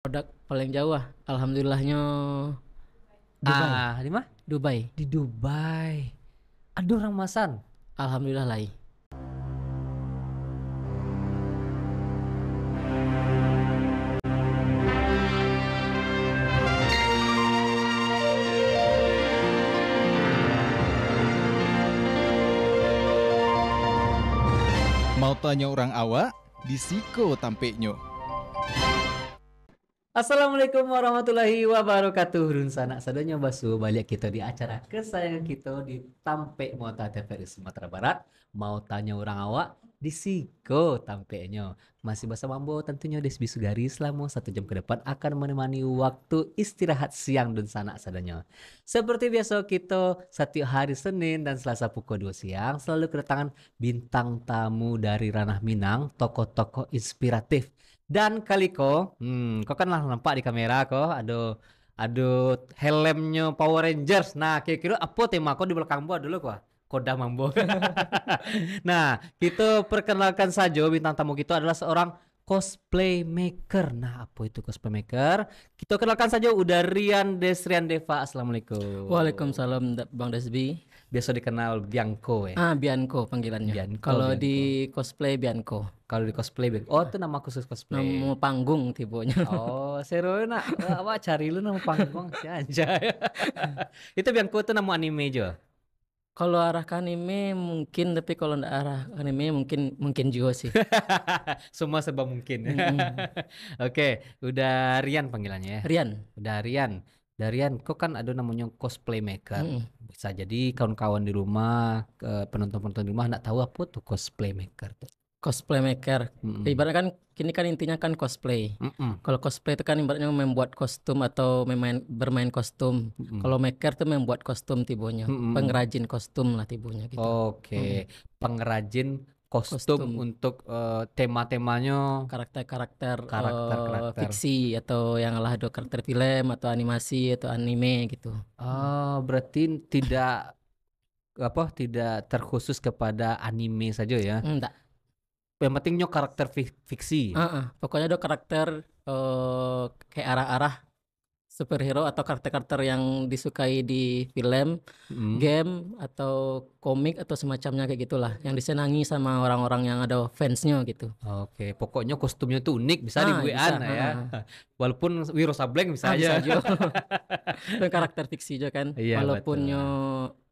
produk paling jauh ah alhamdulillahnya Dubai ah, di mana Dubai di Dubai aduh ramasan alhamdulillah lai Mau tanya orang awak, di Siko tampeknya. Assalamualaikum warahmatullahi wabarakatuh. Runsana sana sadanya basu balik kita di acara kesayangan kita di Tampe Mota TVRI Sumatera Barat. Mau tanya orang awak di Siko tampeknya. Masih bahasa Mambo tentunya Desbi Sugari selama satu jam ke depan akan menemani waktu istirahat siang dan sana sadanya. Seperti biasa kita setiap hari Senin dan Selasa pukul 2 siang selalu kedatangan bintang tamu dari ranah Minang, tokoh-tokoh inspiratif dan Kaliko. Hmm, kok kan lah nampak di kamera kok, Aduh, aduh helmnya Power Rangers. Nah, kira-kira apa tema kok di belakang buat dulu kau? Koda Mambo. nah, kita perkenalkan saja bintang tamu kita adalah seorang cosplay maker. Nah, apa itu cosplay maker? Kita kenalkan saja udah Rian Desrian Deva. Assalamualaikum. Waalaikumsalam Bang Desbi biasa dikenal Bianco ya. Ah, Bianco panggilannya. Bianco, Kalau di cosplay Bianco. Kalau di cosplay Bianco. Oh, itu nama khusus cosplay. Nama panggung tipenya. Oh, seru nak. Apa cari lu nama panggung si anjay. itu Bianco itu nama anime aja. Kalau arah ke anime mungkin, tapi kalau ndak arah ke anime mungkin mungkin juga sih. Semua serba mungkin. Mm -hmm. Oke, okay, udah Rian panggilannya ya. Rian. Udah Rian. Darian, kok kan ada namanya cosplay maker. Mm. Bisa jadi kawan-kawan di rumah, penonton-penonton di rumah nak tahu apa tuh cosplay maker tuh. Cosplay maker. Mm -mm. Ibaratnya kan kini kan intinya kan cosplay. Mm -mm. Kalau cosplay itu kan ibaratnya membuat kostum atau memain bermain kostum. Mm -mm. Kalau maker itu membuat kostum tibonya, mm -mm. pengrajin kostum lah tibonya gitu. Oke, okay. mm. pengrajin kostum, kostum. untuk uh, tema-temanya karakter-karakter uh, fiksi atau yang lah do karakter film atau animasi atau anime gitu. Oh, berarti tidak apa tidak terkhusus kepada anime saja ya? Enggak. Mm, yang pentingnya karakter fiksi. Uh -uh. Pokoknya do karakter uh, kayak arah-arah superhero atau karakter-karakter yang disukai di film, mm. game atau komik atau semacamnya kayak gitulah yang disenangi sama orang-orang yang ada fansnya gitu. Oke, pokoknya kostumnya tuh unik bisa nah, di ya. Ah. Walaupun Wiro Sableng bisa ah, aja. Bisa juga. karakter fiksi juga kan. Iya, Walaupun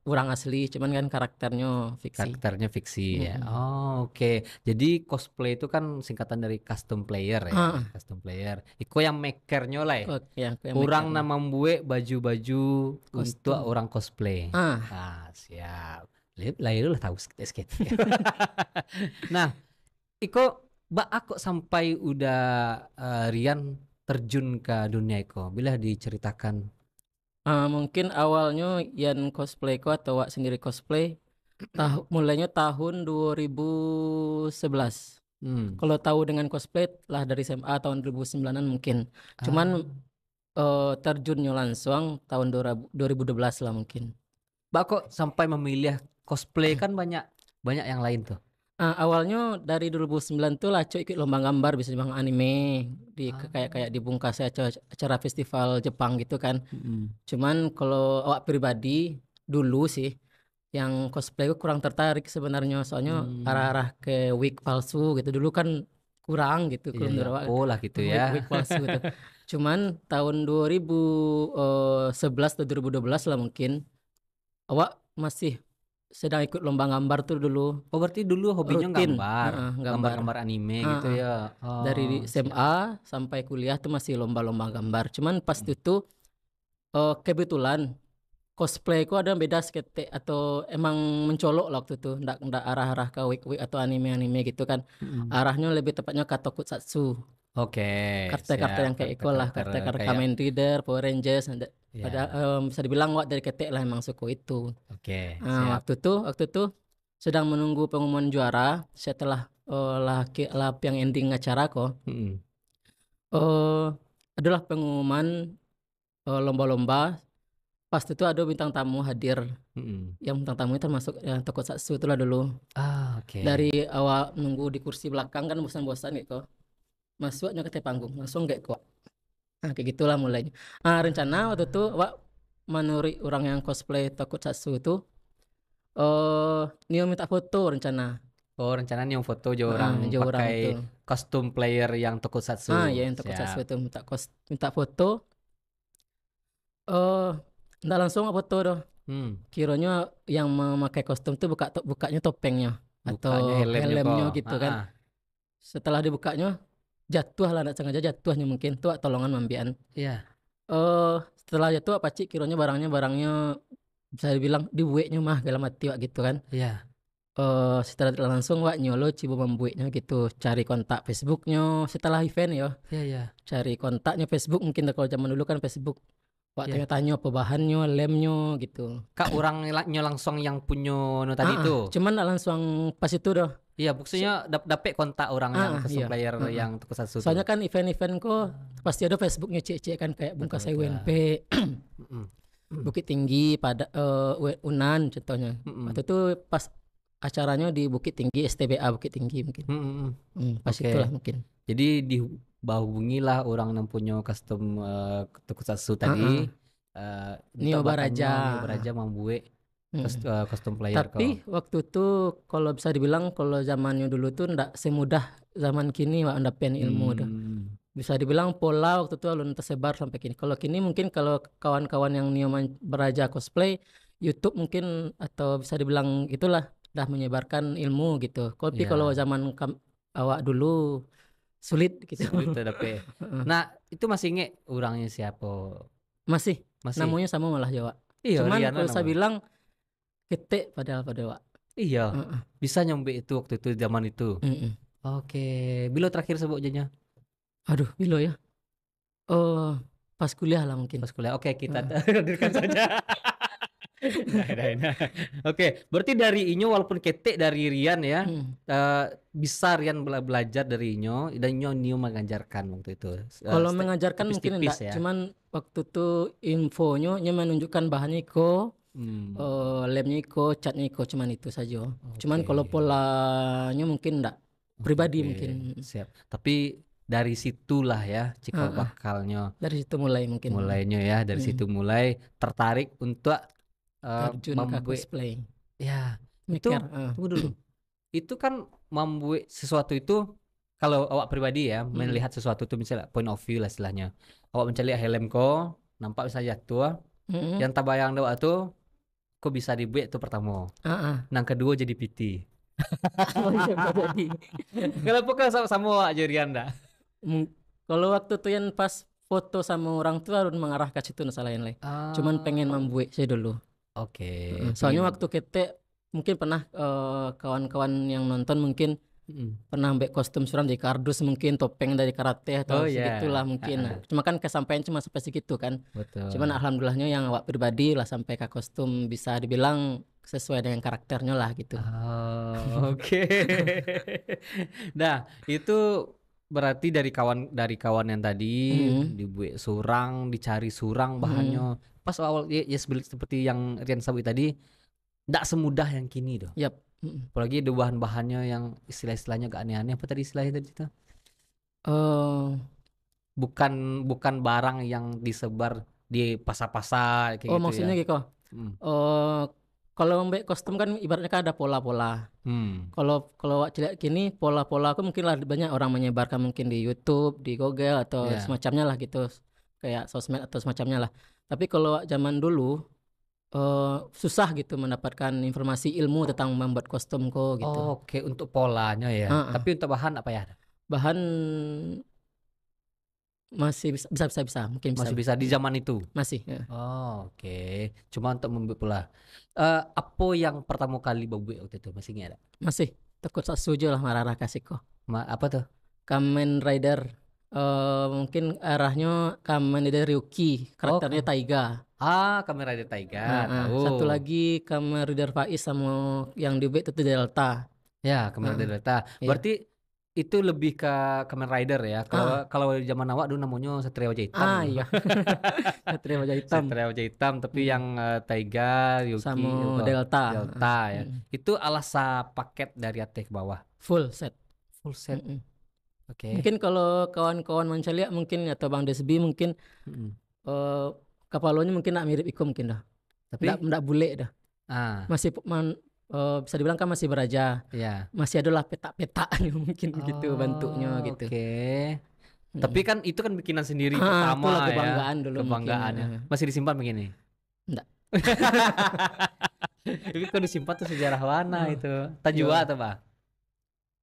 kurang asli, cuman kan karakternya fiksi. Karakternya fiksi hmm. ya. Oh, oke. Okay. Jadi cosplay itu kan singkatan dari custom player ya. Custom player. Iko yang makernya lah ya. Oh, ya orang nama baju-baju untuk orang cosplay. Ah, ah siap. Lah itu ya, lah tahu sedikit. Ya, nah, Iko Mbak aku sampai udah uh, Rian terjun ke dunia Iko? Bila diceritakan Uh, mungkin awalnya yang cosplay ku atau wak sendiri cosplay tah mulainya tahun 2011. Hmm. Kalau tahu dengan cosplay lah dari SMA tahun 2009-an mungkin. Cuman ah. uh, terjunnya langsung tahun 2012 lah mungkin. Bako sampai memilih cosplay kan banyak banyak yang lain tuh. Uh, awalnya dari 2009 tuh cuy ikut lomba gambar bisa dibilang anime di ah. kayak kayak di saya acara, acara festival Jepang gitu kan. Mm. Cuman kalau awak pribadi dulu sih yang cosplay gue kurang tertarik sebenarnya soalnya arah hmm. arah-arah ke wig palsu gitu dulu kan kurang gitu kurang iya, yeah, oh lah gitu ya wig, wig palsu gitu. Cuman tahun 2011 eh, atau 2012 lah mungkin awak masih sedang ikut lomba gambar tuh dulu. Oh berarti dulu hobinya Rutin. gambar, uh, gambar, gambar, gambar anime uh, gitu ya. Oh. Dari SMA sampai kuliah tuh masih lomba-lomba gambar. Cuman pas hmm. itu uh, kebetulan cosplay ku ada beda skete atau emang mencolok waktu itu ndak ndak arah arah ke wik wik e atau anime anime gitu kan hmm. arahnya lebih tepatnya ke tokusatsu Oke, kartu kartel yang kayak Eko lah, kartel kartu-kartu kayak Kamen Rider, Power Rangers, ada, Ya. um, bisa dibilang wak dari ketek lah emang suku itu. Oke, Nah, waktu itu waktu itu sedang menunggu pengumuman juara setelah uh, laki lap yang ending acara kok. mm eh, adalah pengumuman lomba eh, lomba-lomba. Pas itu ada bintang tamu hadir. mm Yang bintang tamu itu termasuk yang satu itulah dulu. Ah, oke. Dari awal nunggu di kursi belakang kan bosan-bosan gitu masuk ke panggung langsung gak kuat nah, kayak gitulah mulainya nah, rencana waktu itu wak menurut orang yang cosplay takut satsu itu oh uh, eh, Nio minta foto rencana oh rencana Nio foto jauh ah, orang nah, jauh pakai orang itu. kostum player yang takut satsu ah ya yang takut satsu itu minta kos minta foto oh uh, eh, nggak langsung foto doh hmm. kiranya yang memakai kostum itu buka to bukanya topengnya bukanya atau helmnya, helmnya gitu kan. ah. kan setelah dibukanya jatuh lah anak sengaja jatuhnya mungkin tuh, tolongan mampian. iya Eh, uh, setelah jatuh cik kiranya barangnya barangnya bisa dibilang dibuiknya mah dalam mati wak gitu kan iya Eh, uh, setelah langsung wak nyolo cibu membuiknya gitu cari kontak Facebooknya setelah event ya. iya cari kontaknya Facebook mungkin kalau zaman dulu kan Facebook Pak yeah. tanya apa bahannya, lemnya gitu. Kak orang nyo langsung yang punya no tadi ah, itu. Ah. Cuman langsung pas itu doh. Iya, maksudnya dap dapet kontak orang ah, yang ke iya. Ah, ah. yang uh -huh. tuku Soalnya kan event-event kok pasti ada Facebooknya cek-cek kan kayak Bungkas WNP. Bukit Tinggi pada uh, eh, Unan contohnya. Uh tuh Waktu itu pas acaranya di Bukit Tinggi STBA Bukit Tinggi mungkin hmm, hmm. hmm. hmm pas okay. itulah mungkin jadi di bahubungilah orang yang punya custom uh, eh, tokusatsu ah, tadi uh -huh. uh, Neo Baraja Neo Baraja hmm. Eh, custom player tapi kau. waktu itu kalau bisa dibilang kalau zamannya dulu tuh ndak semudah zaman kini mak ndapian ilmu hmm. udah bisa dibilang pola waktu itu alun tersebar sampai kini kalau kini mungkin kalau kawan-kawan yang Niobaraja Baraja cosplay YouTube mungkin atau bisa dibilang itulah sudah menyebarkan ilmu gitu. kopi yeah. kalau zaman kam, awak dulu sulit gitu. Sulit tapi. Ya, ya? nah, itu masih nge orangnya siapa? Masih. Masih. Namanya sama malah Jawa. Ya, iya, Cuman Riana kalau saya bilang ketek padahal pada Wak. Iya. Uh -uh. Bisa nyampe itu waktu itu zaman itu. Uh -uh. Oke, Bilo terakhir sebut jenya? Aduh, Bilo ya. Oh, uh, pas kuliah lah mungkin. Pas kuliah. Oke, kita hadirkan saja. Nah, nah, nah, Oke, okay. berarti dari Inyo walaupun ketek dari Rian ya, hmm. uh, eh, bisa Rian bela belajar dari Inyo dan Inyo Nio mengajarkan waktu itu. Uh, Kalau mengajarkan mungkin enggak, ya. cuman waktu itu infonya inyo menunjukkan bahannya Iko, hmm. uh, eh, lemnya Iko, catnya Iko, cuman itu saja. Okay. Cuman kalau polanya mungkin enggak pribadi okay. mungkin. Siap. Tapi dari situlah ya cikal uh, uh, bakalnya. Dari situ mulai mungkin. Mulainya ya, dari hmm. situ mulai tertarik untuk uh, terjun ke ya Mikir, itu uh. Eh. tunggu dulu itu kan membuat sesuatu itu kalau awak pribadi ya hmm. melihat sesuatu itu misalnya point of view lah istilahnya awak mencari helm ko nampak bisa jatuh hmm. yang tak bayang doa tuh kok bisa dibuat itu pertama uh ah, -uh. Ah. nang kedua jadi PT oh, iya, kalau pokoknya sama sama aja anda. Hmm. kalau waktu tuh yang pas foto sama orang tua harus mengarah ke situ salah lain ah. cuman pengen membuat saya dulu Oke. Okay. Soalnya waktu kita mungkin pernah eh, kawan-kawan uh, yang nonton mungkin mm. pernah ambek kostum suram dari kardus mungkin topeng dari karate atau oh, iya. segitulah yeah. mungkin. Uh Cuma kan kesampaian cuma sampai segitu kan. Betul. Cuman alhamdulillahnya yang awak pribadi lah sampai ke kostum bisa dibilang sesuai dengan karakternya lah gitu. Oh, oke. Okay. nah, itu berarti dari kawan dari kawan yang tadi mm -hmm. dibuat surang, dicari surang bahannya. Mm -hmm pas awal ya, ya seperti yang Rian Sawi tadi tidak semudah yang kini doh. Yap. Apalagi ada bahan-bahannya yang istilah-istilahnya gak aneh-aneh apa tadi istilahnya tadi itu? Uh, bukan bukan barang yang disebar di pasar-pasar kayak oh, gitu ya? maksudnya ya. Gitu. Kiko. Hmm. Uh, kalau membuat kostum kan ibaratnya kan ada pola-pola. Hmm. Kalau kalau cilik kini pola-pola aku mungkin lah banyak orang menyebarkan mungkin di YouTube, di Google atau yeah. semacamnya lah gitu kayak sosmed atau semacamnya lah. Tapi kalau zaman dulu uh, susah gitu mendapatkan informasi ilmu tentang membuat kostum kok gitu. Oh, Oke, okay. untuk polanya ya. Uh -uh. Tapi untuk bahan apa ya? Bahan masih bisa bisa bisa, bisa. mungkin bisa. masih bisa di zaman itu. Masih. Ya. Oh, oke. Okay. Cuma untuk membuat pola. Uh, eh, apa yang pertama kali membuat waktu itu masih nggak ada? Masih. Takut suju lah marah-marah kasih kok. Ma apa tuh? Kamen Rider. Eh, mungkin arahnya Kamen Rider Ryuki, karakternya oh, Taiga. Ah, Kamen Rider Taiga. Nah, tahu. satu lagi Kamen Rider Faiz sama yang di B itu Delta. Ya, Kamen Rider ah, Delta. Ah. Iya. Berarti yeah. itu lebih ke Kamen Rider ya. Kalau ah. kalau zaman awak dulu namanya Satria Wajah Hitam. Ah, iya. Satria Wajah Hitam. Satria Wajah Hitam, tapi hmm. yang uh, Taiga, Ryuki sama gitu. Delta. Delta ya. Hmm. Itu alasa paket dari atas ke bawah. Full set. Full set. Hmm. Okay. Mungkin kalau kawan-kawan Mancalia mungkin atau Bang Desbi mungkin hmm. uh, eh, kapalonya mungkin nak mirip Iko mungkin dah. Tapi tidak tidak bule dah. Ah. Masih man, uh, bisa dibilang kan masih beraja. Yeah. Masih adalah petak-petak mungkin gitu oh, gitu bentuknya gitu. Oke. Hmm. Tapi kan itu kan bikinan sendiri ah, pertama ya. kebanggaan dulu kebanggaan ya. Eh. Masih disimpan begini? Enggak. Tapi kalau disimpan tuh sejarah mana oh. Hmm. itu? Tajua iya. atau apa?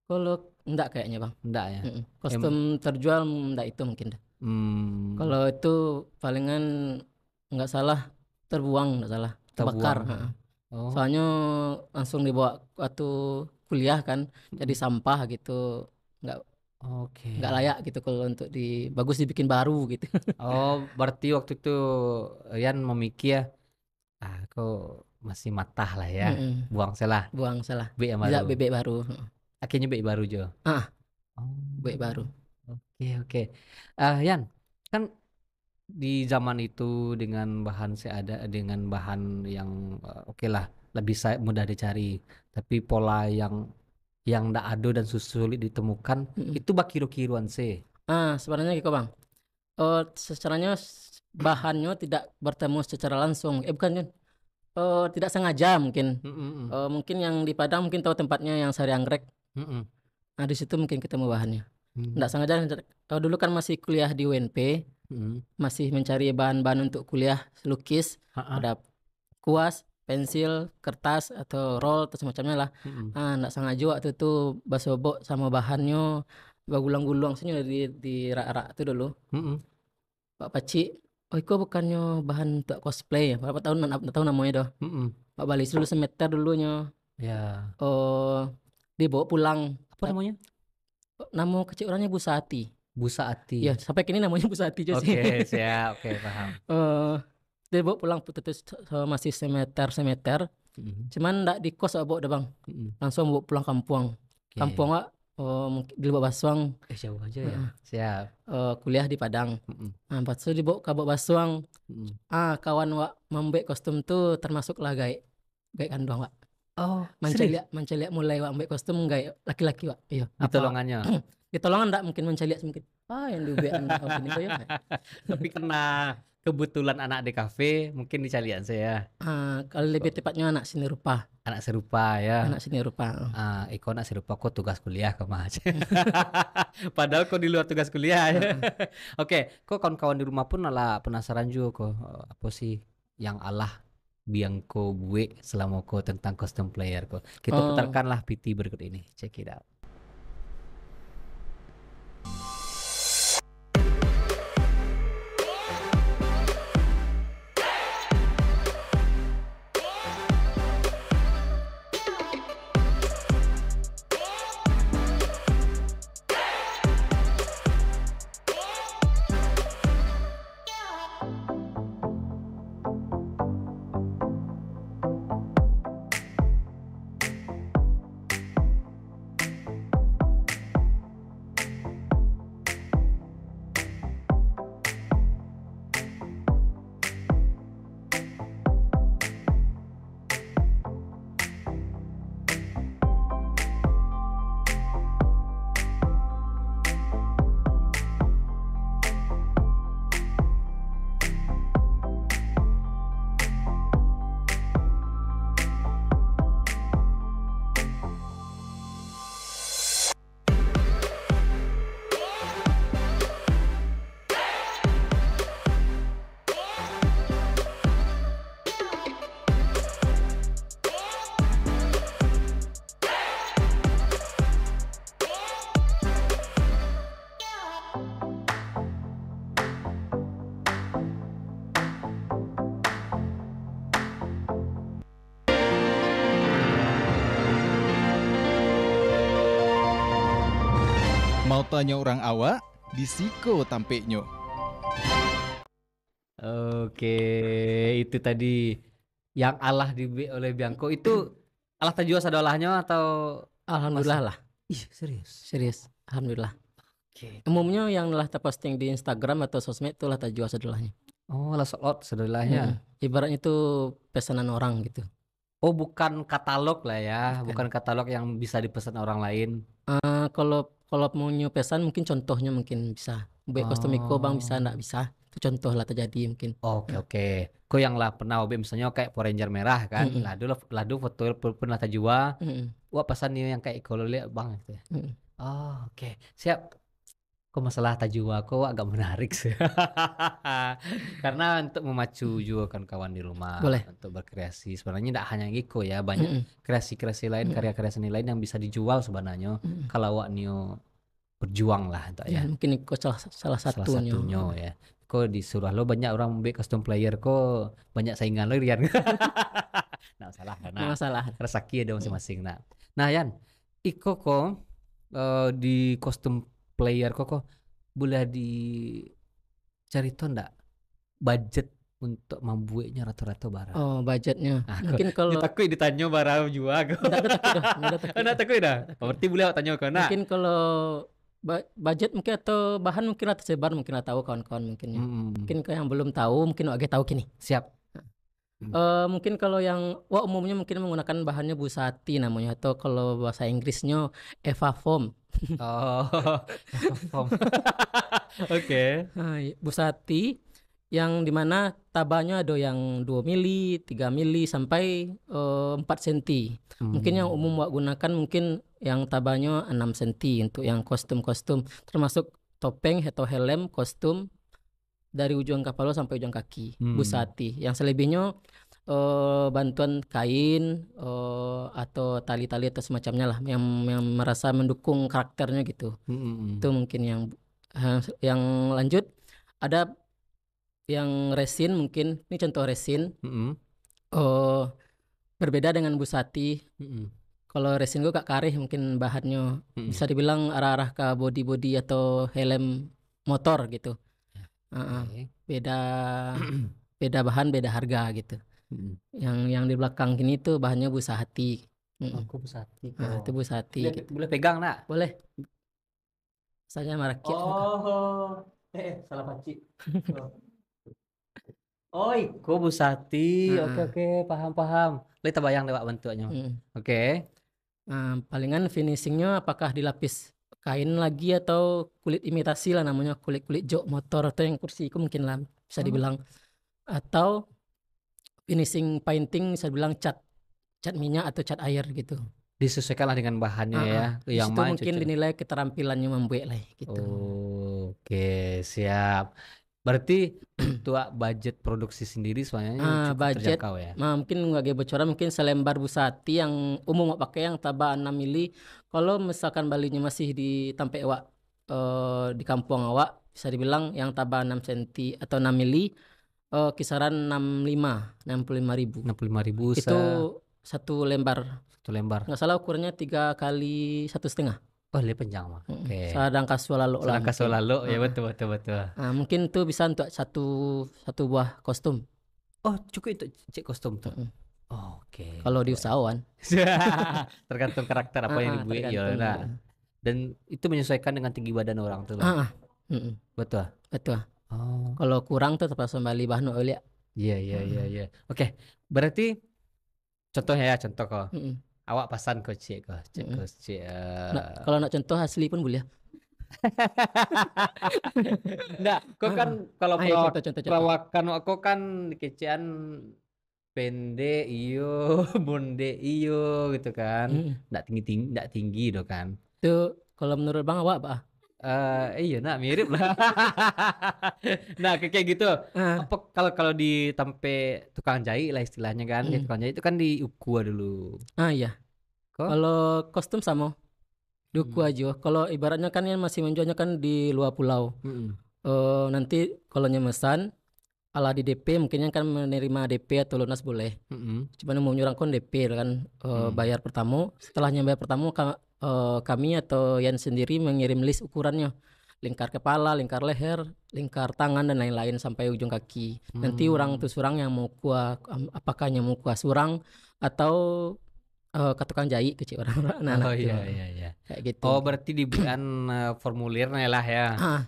Kalau Enggak kayaknya bang. Enggak ya. Mm -mm. Kostum terjual enggak itu mungkin. Dah. Hmm. Kalau itu palingan enggak salah terbuang enggak salah terbakar. Oh. Soalnya langsung dibawa waktu kuliah kan jadi sampah gitu enggak Oke. Okay. Nggak layak gitu kalau untuk di bagus dibikin baru gitu. Oh, berarti waktu itu Rian memikir ya, ah, aku masih matah lah ya, mm hmm buang salah. Buang salah. Bebek baru. bebek baru akhirnya baik baru Jo ah oh. baik baru oke okay, oke okay. uh, eh, Yan kan di zaman itu dengan bahan seada dengan bahan yang uh, oke okay lah lebih saya mudah dicari tapi pola yang yang ndak ada dan sulit ditemukan mm -hmm. itu bak kiru-kiruan se ah sebenarnya gitu bang oh uh, secaranya bahannya tidak bertemu secara langsung eh bukan kan uh, tidak sengaja mungkin mm -hmm. uh, mungkin yang di Padang mungkin tahu tempatnya yang sari anggrek -mm. Nah, di situ mungkin ketemu bahannya. tidak hmm. mm. sengaja, kalau dulu kan masih kuliah di UNP, mm. masih mencari bahan-bahan untuk kuliah lukis, -ha. ada kuas, pensil, kertas, atau roll, atau semacamnya lah. mm -mm. nah, sengaja waktu itu basobok sama bahannya, bagulang-gulang sini di, di rak-rak itu dulu. -mm. Pak Paci, oh itu bukannya bahan untuk cosplay ya? Berapa tahun, nggak tahu namanya Mm -mm. Pak Bali dulu semester dulunya. Ya. Oh, dibawa pulang apa namanya? Nama kecil orangnya bu bu Sati Ya, sampai kini namanya Sati juga okay, sih. Oke, siap. Oke, okay, paham. uh, dia bawa pulang terus masih semeter semeter. Mm-hmm. Cuman ndak di kos bawa deh bang. Mm-hmm. Langsung bawa pulang kampung. Okay. Kampung wak uh, eh, di bawa Basuang. Eh jauh aja ya. siap. Uh, kuliah di Padang. Mm-hmm. Nah, pas itu dibawa ke Basuang. Mm-hmm. Ah, kawan wak membek kostum tuh termasuk lah gaik. Gaik kandung wak. Oh, mencaliak mencaliak mulai wak ambek kostum enggak ya? laki-laki wak. Iya. Di tolongannya. Di tolongan enggak mungkin mencaliak ya mungkin. Ah, yang dulu ya. Tapi kena kebetulan anak di kafe mungkin dicalian saya. Uh, ah, kalau lebih tepatnya anak seni rupa. Anak serupa ya. Anak seni rupa. Uh, ah, Iko anak serupa kok tugas kuliah kemana Padahal kok di luar tugas kuliah. Ya. Ah. Oke, okay. kok kawan-kawan di rumah pun ala penasaran juga kok apa sih yang Allah biang ko gue selama ko tentang custom player ko. Kita oh. putarkanlah PT berikut ini. Check it out. apanya orang awak disiko tampeknya. Oke, itu tadi yang Allah di oleh Bianco itu Allah terjual sadolahnya atau Alhamdulillah lah. Ih, serius. Serius. Alhamdulillah. Oke. Okay. Umumnya yang telah terposting di Instagram atau sosmed itu itulah terjual sadolahnya. Oh, lah slot sadolahnya. Hmm. Ibaratnya itu pesanan orang gitu. Oh, bukan katalog lah ya, bukan, bukan katalog yang bisa dipesan orang lain. Uh, kalau kalau mau pesan mungkin contohnya mungkin bisa, oh. kostumiko Bang bisa ndak bisa, itu contoh lah terjadi mungkin. Oke Nah. oke. Kau yang lah pernah hobi misalnya kayak Power Ranger merah kan, Mhm. Lalu lah ladu foto pernah terjual mm Mhm. wah pesannya yang kayak kalau lihat Bang gitu ya. Oh oke, siap kok masalah tajua, kok agak menarik sih karena untuk memacu juga kan kawan di rumah Boleh. untuk berkreasi sebenarnya tidak hanya Giko ya banyak kreasi-kreasi lain karya-karya seni lain yang bisa dijual sebenarnya kalau awak nio berjuang lah tak ya, ya mungkin Giko salah, salah, satu salah satunya ya kok di surah lo banyak orang membeli custom player kok banyak saingan lo Rian nah salah karena. nah salah rezeki ada mm. masing-masing nah nah Yan Iko kok uh, di custom player kokoh boleh dicerita ndak budget untuk membuatnya rata-rata barang. Oh, budgetnya. nah, Mungkin kalau takut ditanya barang juga. aku. takut. takut dah. Berarti boleh tanya kau nah. Mungkin kalau budget mungkin atau bahan mungkin atau sebar mungkin tahu kawan-kawan mungkin ya. Hmm. Mungkin kalau yang belum tahu mungkin agak tahu kini. Siap. Hmm. Uh, mungkin kalau yang wah umumnya mungkin menggunakan bahannya busati namanya atau kalau bahasa Inggrisnya eva foam. Oh, Oke. Okay. Busati yang dimana tabanya ada yang 2 mili, 3 mili sampai uh, 4 cm. Hmm. Mungkin yang umum buat gunakan mungkin yang tabanya 6 senti untuk yang kostum-kostum termasuk topeng atau helm kostum dari ujung kepala sampai ujung kaki, hmm. busati. Yang selebihnya uh, bantuan kain uh, atau tali-tali atau semacamnya lah yang yang merasa mendukung karakternya gitu. Mm-hmm. Itu mungkin yang eh, yang lanjut ada yang resin mungkin ini contoh resin. Mm-hmm. Uh, berbeda dengan busati. Mm-hmm. Kalau resin gue kak karih mungkin bahannya hmm bisa dibilang arah-arah ke body-body atau helm motor gitu. Uh-uh. Beda beda bahan beda harga gitu. Hmm. Yang yang di belakang ini tuh bahannya busa hati. Hmm. Aku oh, busa hati. Nah, oh. Nah, itu busa hati. Boleh, gitu. boleh pegang nak? Boleh. saja merakit. Oh, oh. eh, eh salah paci. oh. Oh, busa busati. Oke nah. oke, okay, okay. paham paham. Lihat bayang lewat bentuknya. Hmm. Oke. Okay. Nah, palingan finishingnya apakah dilapis kain lagi atau kulit imitasi lah namanya kulit kulit jok motor atau yang kursi itu mungkin lah bisa oh. dibilang hmm. atau finishing painting saya bilang cat cat minyak atau cat air gitu disesuaikanlah dengan bahannya uh ya ah, ah. yang itu mungkin cucu. dinilai keterampilannya membuat lah gitu oh, oke okay. siap berarti tua budget produksi sendiri soalnya uh, ah, cukup budget, terjangkau ya nah, mungkin nggak bocoran mungkin selembar busati yang umum pakai yang tabah 6 mili kalau misalkan balinya masih di tampe wa uh, eh, di kampung awak bisa dibilang yang tabah 6 cm atau 6 mili uh, kisaran 65, 65 ribu. 65 ribu itu se... satu lembar. Satu lembar. Nggak salah ukurannya tiga kali satu setengah. Oh, lebih panjang mah. okay. -hmm. Okay. lalu kasualalo lah. Sadang ya betul betul betul. Nah, mungkin tuh bisa untuk satu satu buah kostum. Oh, cukup itu cek kostum tuh. Mm Oh, Oke. Okay. Kalau di usahawan. tergantung karakter apa yang ah, ah, dibuat ya. Nah. Ya. Dan itu menyesuaikan dengan tinggi badan orang tuh. Ah, mm -mm. Betul. Betul. Oh. Kalau kurang tetap terpaksa kembali bahan ya Iya iya iya hmm. iya. Oke, berarti contoh ya contoh kok. Mm -mm. Awak pasan kok cek kok, cek mm -mm. Uh... Eh. Nah, kalau nak contoh asli pun boleh. Nah, kok kan ah. kalau Ayo, contoh, contoh, perawakan aku kan kecian pendek iyo, bonde iyo gitu kan. Enggak hmm. mm. tinggi tinggi, enggak tinggi do kan. Tuh kalau menurut Bang awak apa? Uh, iya nak mirip lah. nah kayak gitu. Uh. Apa kalau kalau di tempe tukang jahit lah istilahnya kan, mm. tukang jahit itu kan di ukua dulu. Ah iya. Kalau kostum sama di ukua hmm. aja. Kalau ibaratnya kan yang masih menjualnya kan di luar pulau. -mm. Uh, nanti kalau nyemesan ala di DP mungkin yang kan menerima DP atau lunas boleh. Mm -hmm. Cuman mau nyurang kon DP kan uh, mm. bayar pertama. Setelahnya bayar pertama ka, uh, kami atau yang sendiri mengirim list ukurannya lingkar kepala, lingkar leher, lingkar tangan dan lain-lain sampai ujung kaki. Mm. Nanti orang tuh surang yang mau kuah apakahnya mau kuah surang atau uh, ke tukang jahit kecil orang nah, oh, Oh iya gitu. iya iya. Kayak gitu. Oh berarti diberikan formulir eh, formulirnya lah ya. Uh, ah.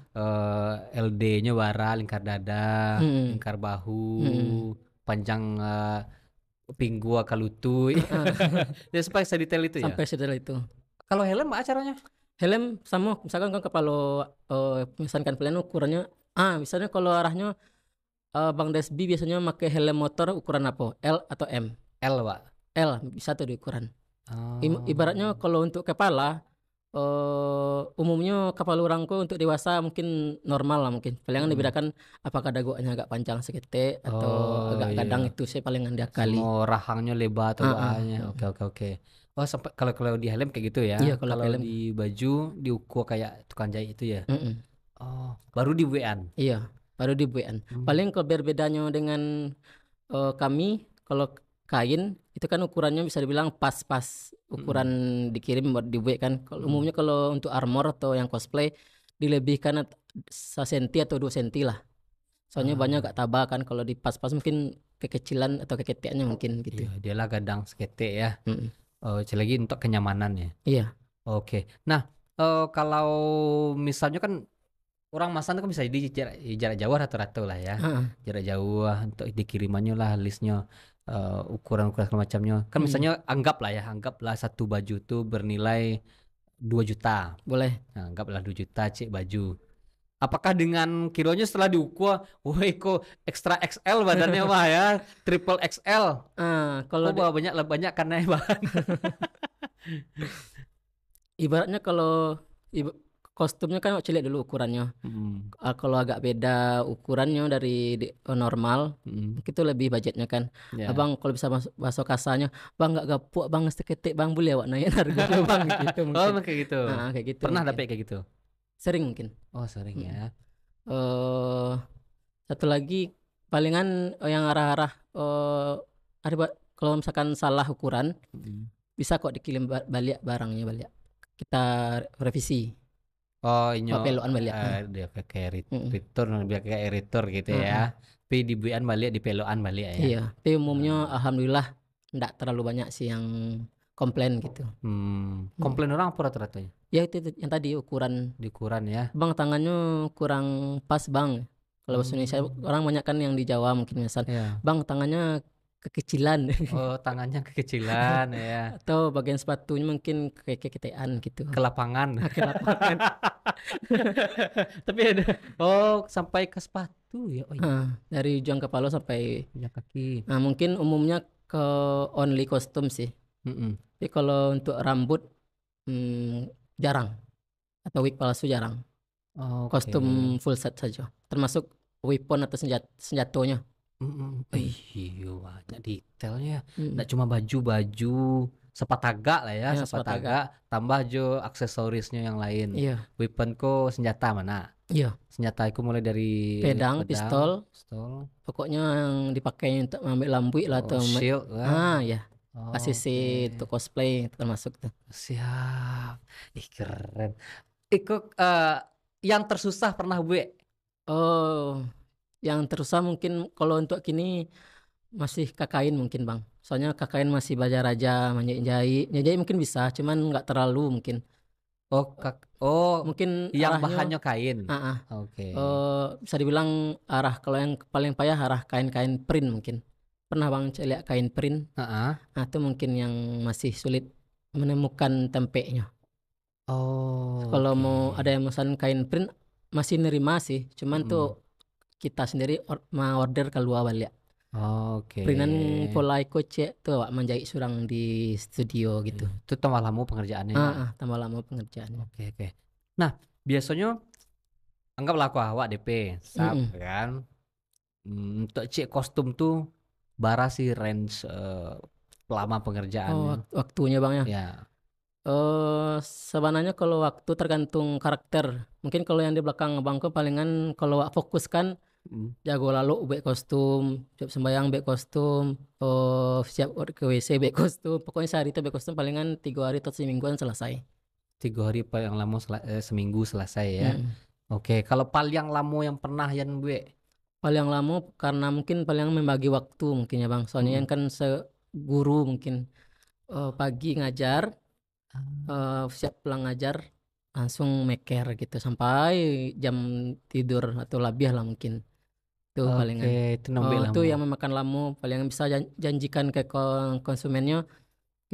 eh, LD-nya bara, lingkar dada, hmm. lingkar bahu, hmm. panjang uh, pinggu lutut. Ya sampai sedetail itu sampai ya. Sampai sedetail itu. Kalau helm apa caranya? Helm sama misalkan kan kepala uh, misalkan kalian ukurannya ah misalnya kalau arahnya uh, Bang Desbi biasanya pakai helm motor ukuran apa? L atau M? L, Pak. L bisa tuh di ukuran. Oh. Ibaratnya kalau untuk kepala uh, umumnya kepala orangku untuk dewasa mungkin normal lah mungkin. Paling hmm. dibedakan apakah dagunya agak panjang seketik atau oh, agak iya. gadang itu saya palingan dia kali. Oh, rahangnya lebar atau uh-uh. Oke oke oke. Oh, sampai kalau kalau di helm kayak gitu ya. Iya, kalau, kalau helm. di baju diukur kayak tukang jahit itu ya. Mm-mm. Oh, baru di WN. Iya, baru di WN. Hmm. Paling kalau berbedanya dengan uh, kami kalau kain itu kan ukurannya bisa dibilang pas-pas ukuran hmm. dikirim buat dibuat kan kalau hmm. umumnya kalau untuk armor atau yang cosplay dilebihkan satu senti atau dua senti lah soalnya hmm. banyak gak tabah kan kalau di pas-pas mungkin kekecilan atau keketeannya oh, mungkin gitu iya, dia lah gadang sekete ya hmm. oh, lagi untuk ya iya oke nah uh, kalau misalnya kan orang masan kan bisa di jarak, jarak jauh rata-rata lah ya uh jarak jauh untuk dikirimannya lah listnya uh, eh, ukuran-ukuran macamnya. Kan hmm. misalnya anggaplah ya, anggaplah satu baju itu bernilai 2 juta. Boleh. Nah, anggaplah 2 juta cek baju. Apakah dengan kilonya setelah diukur, woi kok ekstra XL badannya mah ya, triple XL. Uh, ah, kalau di... banyak banyak karena Ibaratnya kalau kostumnya kan aku dulu ukurannya. Hmm. Uh, kalau agak beda ukurannya dari di, eh, normal, hmm. itu lebih budgetnya kan. Yeah. Abang kalau bisa masuk kasanya, kasarnya, bang nggak gapuk, bang seketik, bang boleh awak naik harga nah, gitu, bang gitu oh, mungkin. Oh kayak gitu. Nah, kayak gitu. Pernah dapet kayak gitu? Sering mungkin. Oh sering ya. Uh, satu lagi palingan eh, yang arah-arah uh, ada kalau misalkan salah ukuran hmm. bisa kok dikirim balik barangnya balik kita revisi Oh, inyo. Peluan balik. Uh, dia kayak return, mm. kayak return hmm. nah, gitu mm. ya. Hmm, tapi di buian balik di peluan balik ya. Iya. Tapi umumnya alhamdulillah enggak terlalu banyak sih yang komplain gitu. Hmm. Komplain hmm. orang apa rata-ratanya? Ya itu, itu yang tadi ukuran. Di ukuran ya. Bang tangannya kurang pas bang. Kalau bahasa Indonesia orang banyak kan yang di Jawa mungkin misal. Yeah. Bang tangannya kekecilan. Oh, tangannya kekecilan ya. Atau bagian sepatunya mungkin keketean gitu. Kelapangan. Ah, kelapangan. Tapi ada oh sampai ke sepatu ya. Oh, iya. Ah, dari ujung kepala sampai ujung kaki. Nah, mungkin umumnya ke only kostum sih. Mm -mm. Tapi kalau untuk rambut hmm, jarang atau wig palsu jarang. Oh, okay. Kostum full set saja. Termasuk weapon atau senjat senjatonya. Mhm, iya banyak detailnya, -hmm. Nggak cuma baju-baju, sepataga lah ya, Ya, sepataga. sepataga, tambah jo aksesorisnya yang lain. Iya. weapon ko senjata mana? Iya. Senjata aku mulai dari Pedang, pedang, pistol. pistol, Pokoknya yang dipakai untuk ambil lampu lah oh, atau oh, shield lah. ah ya. Oh Asisi okay. itu cosplay termasuk tuh. Siap. Ih keren. Iku uh, eh, yang tersusah pernah gue Oh, yang terusah mungkin kalau untuk kini masih kakain mungkin bang. Soalnya kakain masih baja raja manjai jahit Menjahit mungkin bisa, cuman nggak terlalu mungkin. Oh, kak, oh mungkin yang arahnya, bahannya kain. Uh -uh. Oke. Okay. Uh, eh, bisa dibilang arah kalau yang paling payah arah kain-kain print mungkin. Pernah bang lihat kain print? Uh -uh. Nah, itu mungkin yang masih sulit menemukan tempeknya. Oh. Kalau okay. mau ada yang pesan kain print masih nerima sih, cuman hmm. tuh kita sendiri or, mau order keluar balik. Oke. Okay. pola ikut cek tuh awak menjahit surang di studio gitu. Hmm, itu tambah lama pengerjaannya. Ya? Ah, ah, tambah lama pengerjaannya. Oke okay, oke. Okay. Nah biasanya anggaplah aku awak DP, sab mm -mm. kan. Mm, untuk cek kostum tuh bara si range uh, lama pengerjaan. Oh, waktunya bang ya. Ya. Uh, sebenarnya kalau waktu tergantung karakter. Mungkin kalau yang di belakang bangku palingan kalau fokus kan ya jago lalu ubek kostum siap sembayang ubek kostum oh, siap ke WC ubek kostum pokoknya sehari itu ubek kostum palingan tiga hari atau semingguan selesai tiga hari paling lama sel eh, seminggu selesai ya hmm. oke okay. kalau paling lama yang pernah yang gue paling lama karena mungkin paling membagi waktu mungkin ya bang soalnya hmm. yang kan seguru mungkin uh, pagi ngajar uh, siap pulang ngajar langsung meker gitu sampai jam tidur atau labiah lah mungkin itu okay, paling itu, oh, itu yang memakan lama paling bisa janjikan ke konsumennya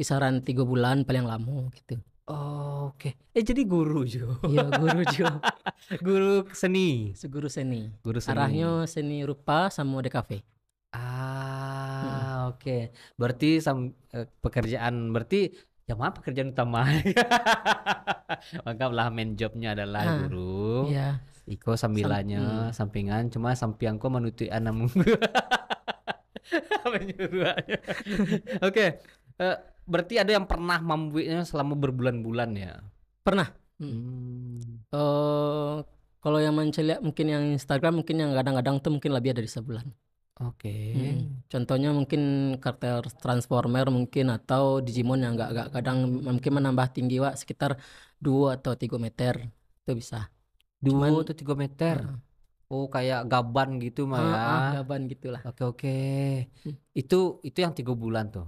kisaran tiga bulan paling lama gitu oh, oke okay. eh jadi guru juga iya guru juga guru seni guru seni guru seni arahnya seni rupa sama cafe ah hmm. oke okay. berarti sam, eh, pekerjaan berarti ya maaf pekerjaan utama maka lah main jobnya adalah ah, guru iya Iko sambilannya Samp sampingan cuma sampiangku menutupi anakmu Oke, okay. uh, eh, berarti ada yang pernah membuatnya selama berbulan-bulan ya? Pernah. Hmm. Uh, kalau yang mencelik, mungkin yang Instagram mungkin yang kadang-kadang tuh mungkin lebih dari sebulan. Oke. Okay. Hmm. Contohnya mungkin karakter Transformer mungkin atau Digimon yang agak-agak kadang mungkin menambah tinggi wa sekitar dua atau tiga meter itu bisa dua Cuman, atau tiga meter uh, oh kayak gaban gitu mah uh, ya uh, gaban gitulah oke okay, oke okay. hmm. itu itu yang tiga bulan tuh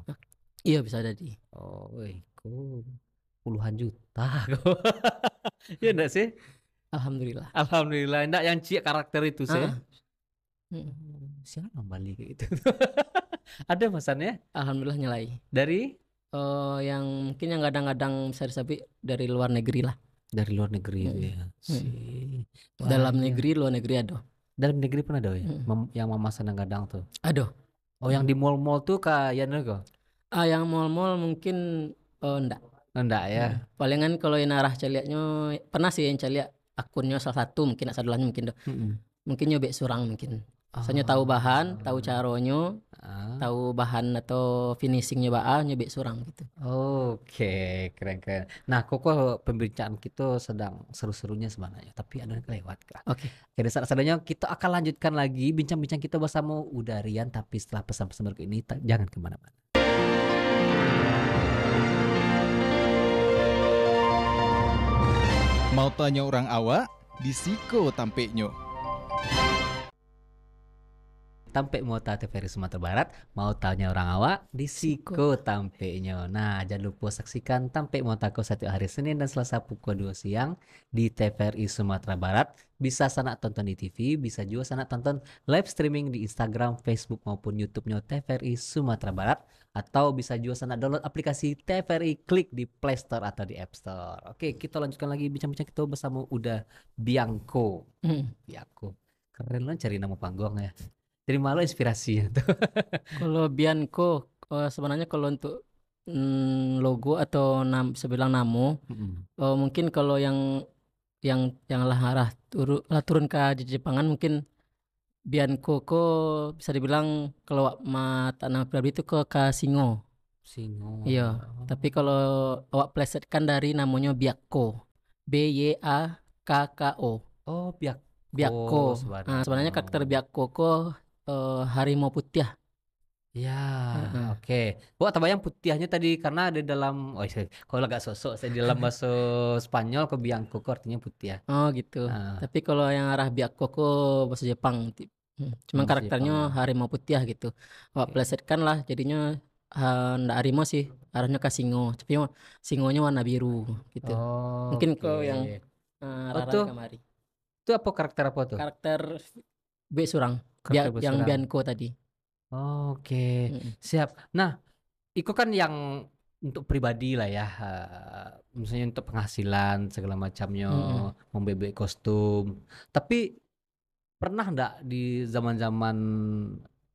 iya bisa jadi oh woi cool. puluhan juta ya enggak sih alhamdulillah alhamdulillah enggak yang cie karakter itu sih uh, hmm. siapa kembali kayak gitu ada masanya. alhamdulillah nyelai dari uh, yang mungkin yang kadang-kadang bisa disabi dari luar negeri lah dari luar negeri ya? hmm. ya si dalam iya. negeri luar negeri ada dalam negeri pernah ada ya hmm. Mem yang mama senang gadang tuh ada oh yang di mall-mall tuh kayak nego ah yang mall-mall mungkin eh, oh, enggak enggak ya hmm. palingan kalau yang arah celiaknya pernah sih yang celiak akunnya salah satu mungkin salah mungkin do hmm. mungkin nyobek surang mungkin soalnya tahu ah. bahan tahu caronyo ah. tahu bahan atau finishingnya baal nyebek surang gitu oke okay. keren keren nah kok pembicaraan kita sedang seru-serunya sebenarnya tapi ada yang kelewat kan oke okay. jadi saat selanjutnya kita akan lanjutkan lagi bincang-bincang kita bersama Udarian tapi setelah pesan-pesan berikut ini jangan kemana-mana Mau tanya orang awak, di Siko tampeknya. Tampe tahu TVRI Sumatera Barat, mau tanya orang awak di Siko Tampenya. Nah, jangan lupa saksikan Tampe tahu satu hari Senin dan Selasa pukul 2 siang di TVRI Sumatera Barat. Bisa sana tonton di TV, bisa juga sana tonton live streaming di Instagram, Facebook maupun YouTube-nya TVRI Sumatera Barat atau bisa juga sana download aplikasi TVRI klik di Play Store atau di App Store. Oke, kita lanjutkan lagi bincang-bincang kita bersama Uda Bianco. Mm. Bianco. Keren lo cari nama panggung ya terima lo inspirasinya tuh kalau Bianco eh, sebenarnya kalau untuk mm, logo atau nam sebilang namo mm -hmm. Eh, mungkin kalau yang yang yang lah arah turun lah turun ke Jepangan mungkin Bianco ko bisa dibilang kalau mata nama pribadi itu ke Kasingo. Singo. Iya, oh. tapi kalau awak plesetkan dari namanya Bianco, B Y A K K O. Oh, Biak Biakko Oh, sebenarnya. Nah, sebenarnya karakter Biakko ko uh, harimau putih ah. Ya, oke. Okay. Wah, terbayang putihnya tadi karena ada dalam, oh, kalau agak sosok saya di dalam bahasa Spanyol kebiang koko artinya putih. Oh gitu. Ah. Tapi kalau yang arah biak koko bahasa Jepang, hmm, cuma karakternya Jepang. harimau putih gitu. Wah, okay. plesetkan lah, jadinya uh, ndak harimau sih, arahnya ke singo. Tapi singonya warna biru gitu. Oh, Mungkin okay. kalau yang uh, oh, tuh, kemari. Itu apa karakter apa tuh? Karakter B surang. Bia, yang Bianco tadi. Oh, Oke, okay. mm. siap. Nah, Iko kan yang untuk pribadi lah ya, uh, eh, misalnya untuk penghasilan segala macamnya, mm. membebek kostum. Tapi pernah ndak di zaman-zaman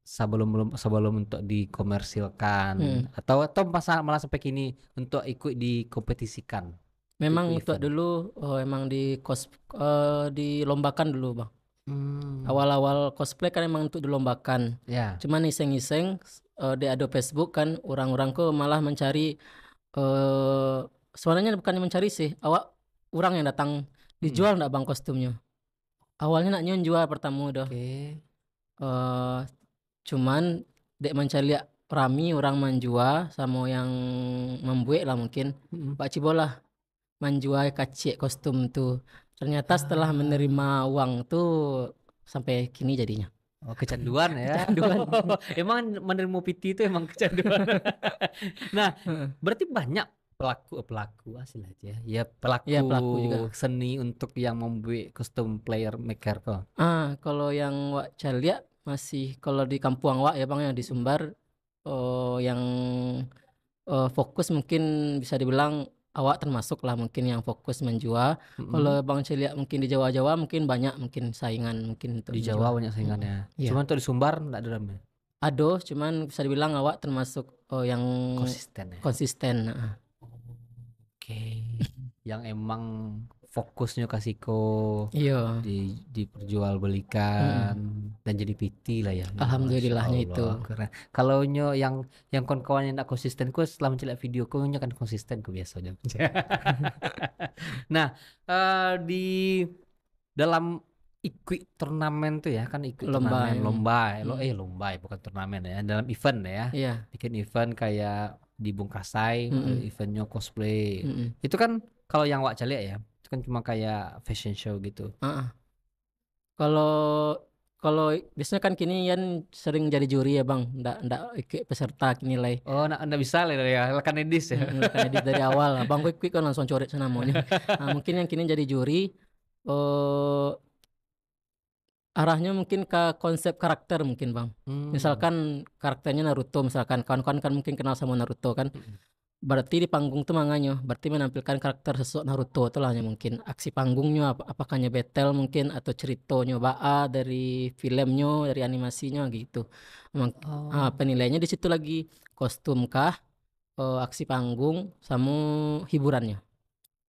sebelum belum sebelum untuk dikomersilkan hmm. atau atau masa malah sampai kini untuk ikut dikompetisikan? Memang untuk dulu oh, emang di kos uh, dilombakan dulu bang. Hmm. Awal-awal cosplay kan emang untuk dilombakan. Yeah. Cuman iseng-iseng uh, eh, di ada Facebook kan orang-orang ke malah mencari uh, sebenarnya bukan mencari sih. Awak orang yang datang hmm. dijual enggak hmm. Bang kostumnya? Awalnya nak nyun jual pertama udah. Okay. Uh, eh, cuman dek mencari rami orang manjua sama yang membuat lah mungkin. Hmm. Pak Cibola manjua kacik kostum tuh. Ternyata setelah ah. menerima uang tuh sampai kini jadinya. Oh, kecanduan ya. Kecanduan. emang menerima PT itu emang kecanduan. nah, berarti banyak pelaku eh, pelaku asli aja. Ya. ya pelaku, ya, pelaku juga. seni untuk yang membuat custom player maker kok. Ah, kalau yang Wak Calia masih kalau di Kampung Wak ya Bang yang di Sumbar oh yang uh, fokus mungkin bisa dibilang awak termasuk lah mungkin yang fokus menjual. hmm Kalau Bang Celia mungkin di Jawa-Jawa mungkin banyak mungkin saingan mungkin di menjual. Jawa banyak saingannya. Mm-hmm. Cuman iya. tuh di Sumbar enggak ada ramai. Aduh, cuman bisa dibilang awak termasuk oh, yang konsisten. Ya? Konsisten. Oke. Okay. yang emang fokusnya ke siko iya di diperjualbelikan hmm. dan jadi piti lah ya alhamdulillahnya itu kalau nyo yang yang kawan-kawan yang konsisten ku setelah mencelak video ku nyo kan konsisten ku biasanya nah uh, di dalam ikut turnamen tuh ya kan ikut lomba turnamen, ya. lomba hmm. lo mm. eh lomba ya, bukan turnamen ya dalam event ya yeah. bikin event kayak di Bungkasai mm -hmm. eventnya cosplay mm -hmm. itu kan kalau yang wak celik ya kan cuma kayak fashion show gitu. Kalau uh -uh. kalau biasanya kan kini yang sering jadi juri ya bang, ndak ndak peserta kini nilai. Oh, ndak ndak bisa lah ya, lekan edis ya. Lakukan edis dari awal, bang quick quick kan langsung coret sana maunya. Nah, mungkin yang kini jadi juri, uh, arahnya mungkin ke konsep karakter mungkin bang. Hmm. Misalkan karakternya Naruto, misalkan kawan-kawan kan mungkin kenal sama Naruto kan berarti di panggung tuh manganya berarti menampilkan karakter sesuatu Naruto tuh lah ya mungkin aksi panggungnya ap apakahnya battle mungkin atau ceritonya baa dari filmnya dari animasinya gitu Memang, oh. ah, penilaiannya di situ lagi kostum kah uh, aksi panggung sama hiburannya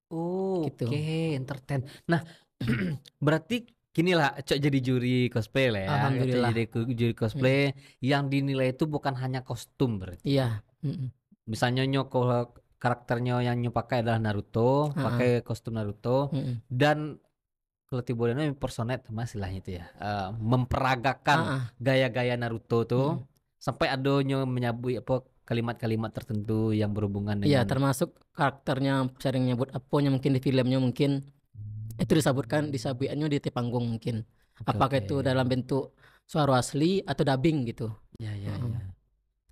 oh gitu. oke okay. entertain nah berarti Kini lah cok jadi juri cosplay lah ya. Alhamdulillah. jadi juri cosplay hmm. yang dinilai itu bukan hanya kostum berarti. Iya. Mm misalnya nyoko karakternya yang Nyo pakai adalah Naruto, uh pakai kostum Naruto uh-huh. dan kalau Tiborino impersonate personet, istilahnya itu ya, uh, memperagakan uh gaya-gaya Naruto tuh uh sampai adonyo menyabui apa kalimat-kalimat tertentu yang berhubungan iya, dengan Iya, termasuk karakternya sering nyebut yang mungkin di filmnya mungkin itu disebutkan disabuiannya di panggung mungkin. Okay, Apakah okay. itu dalam bentuk suara asli atau dubbing gitu? Iya, iya, iya. ya.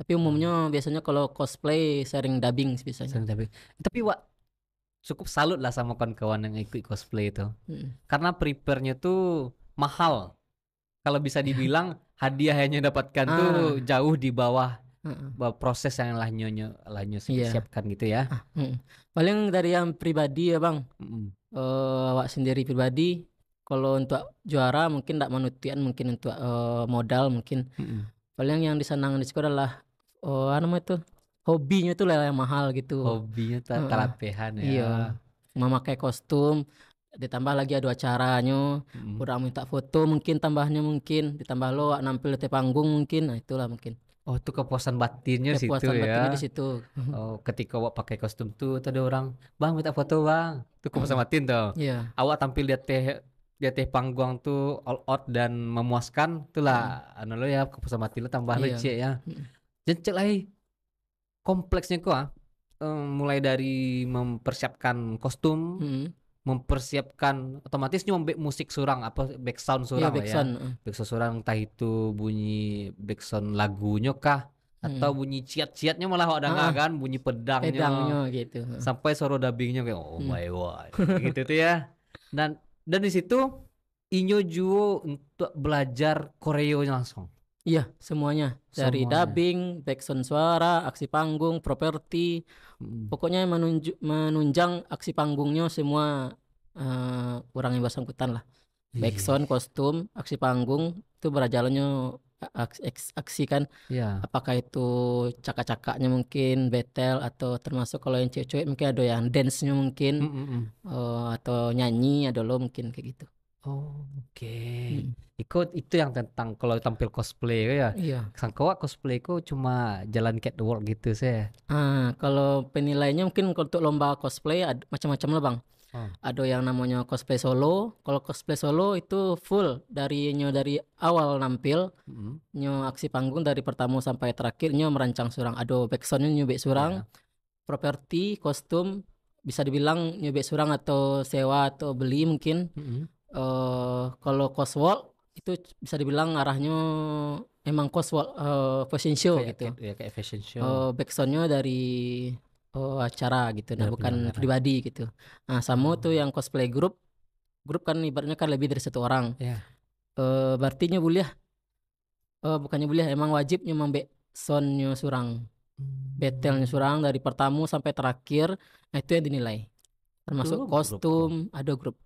Tapi umumnya biasanya kalau cosplay sering dubbing biasanya. Sering dubbing. Tapi Wak cukup salut lah sama kawan-kawan yang ikut cosplay itu. Hmm. Karena prepare-nya tuh mahal. Kalau bisa iya. dibilang hadiah yang dapatkan ah. tuh jauh di bawah uh -uh. proses yang lah lainnya yeah. siapkan gitu ya. Uh, uh. Paling dari yang pribadi ya bang, uh -uh. Uh, sendiri pribadi, kalau untuk juara mungkin tidak menutian mungkin untuk uh, modal mungkin. Uh Paling yang disenang di sekolah adalah oh apa anu namanya tuh hobinya tuh lele yang mahal gitu hobinya tuh tarapehan uh, ya iya memakai kostum ditambah lagi ada acaranya hmm. udah minta foto mungkin tambahnya mungkin ditambah lo nampil di panggung mungkin nah itulah mungkin oh itu kepuasan batinnya kepuasan situ batinnya ya batinnya di situ oh ketika awak pakai kostum tuh tuh ada orang bang minta foto bang itu kepuasan hmm. batin tuh iya awak tampil di teh di teh panggung tuh all out dan memuaskan itulah hmm. anu lo ya kepuasan batin lo tambah yeah. lucu ya Jencel ai kompleksnya kok ah. Um, mulai dari mempersiapkan kostum, hmm. mempersiapkan otomatisnya back musik surang apa back sound iya, surang ya, back ya. Sound. Back sound surang entah itu bunyi back sound lagunya kah atau hmm. bunyi ciat-ciatnya malah ada ah, kan bunyi pedangnya, pedangnya gitu. Sampai suara dubbingnya kayak oh hmm. my god gitu tuh ya. Dan dan di situ Inyo Juo untuk belajar koreonya langsung. Iya, semuanya. Dari Semuanya. dubbing, backsound suara, aksi panggung, properti, Hmm. pokoknya menunju- menunjang aksi panggungnya semua eh orang yang bersangkutan lah. Iya. Backsound, kostum, aksi panggung itu berjalannya aksi, aksi kan. Iya. Apakah itu cakak-cakaknya mungkin betel atau termasuk kalau yang cewek-cewek mungkin ada yang dance-nya mungkin Mm, hmm, eh, atau nyanyi ada lo mungkin kayak gitu. Oke, okay. hmm. itu yang tentang kalau tampil cosplay ya. Iya. cosplay cosplayku cuma jalan catwalk gitu saya. Ah, kalau penilaiannya mungkin untuk lomba cosplay macam-macam lah bang. Hmm. Ada yang namanya cosplay solo. Kalau cosplay solo itu full dari nyo dari awal nampil, hmm. nyo aksi panggung dari pertama sampai terakhir nyo merancang surang. Ada backsoundnya nyo back surang, yeah. properti, kostum, bisa dibilang nyobek surang atau sewa atau beli mungkin -hmm uh, kalau Cosworld itu bisa dibilang arahnya emang Cosworld uh, eh, fashion show kayak, gitu. Kayak, ya kayak fashion show. Uh, backsoundnya dari uh, acara gitu, nah, bukan pribadi gitu. Nah sama oh. tuh yang cosplay grup, grup kan ibaratnya kan lebih dari satu orang. Yeah. Iya. Uh, berarti buliah, uh, bukannya boleh, emang wajibnya emang backsoundnya surang. Hmm. Betelnya surang dari pertama sampai terakhir, nah itu yang dinilai termasuk kostum ada grup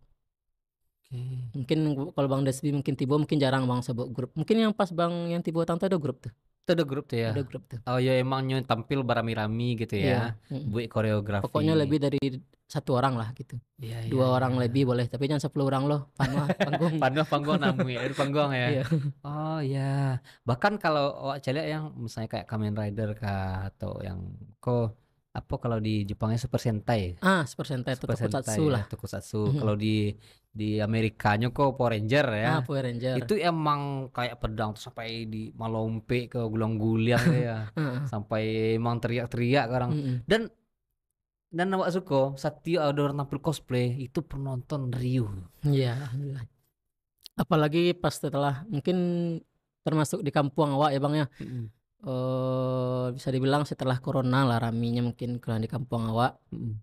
Okay. Mungkin kalau Bang Desbi mungkin tiba mungkin jarang Bang sebut grup. Mungkin yang pas Bang yang tiba Tibo tanto ada grup tuh. Itu ada grup tuh ya. Ada grup tuh. Oh ya emang tampil berami-rami gitu ya. Yeah. Mm. Buat koreografi. Pokoknya lebih dari satu orang lah gitu. Iya, iya Dua yeah, orang yeah. lebih boleh, tapi jangan sepuluh orang loh. Panwa panggung. Panwa panggung namu iya, ya, panggung ya. Yeah. Oh ya. Bahkan kalau awak oh, yang misalnya kayak Kamen Rider kah atau yang kok apa kalau di Jepangnya Super Sentai? Ah, Super Sentai Super itu Tokusatsu lah. Ya, tokusatsu. Mm -hmm. Kalau di di Amerikanya kok Power Ranger ya. Ah, Power Ranger. Itu emang kayak pedang tuh sampai di malompe ke gulang-guliang ya. sampai emang teriak-teriak orang. Mm -hmm. Dan dan Satio ada orang tampil cosplay itu penonton riuh. Iya, Apalagi pas setelah mungkin termasuk di kampung awak ya Bang ya. Mm -hmm uh, bisa dibilang setelah corona lah raminya mungkin kalau di kampung awak. Mm.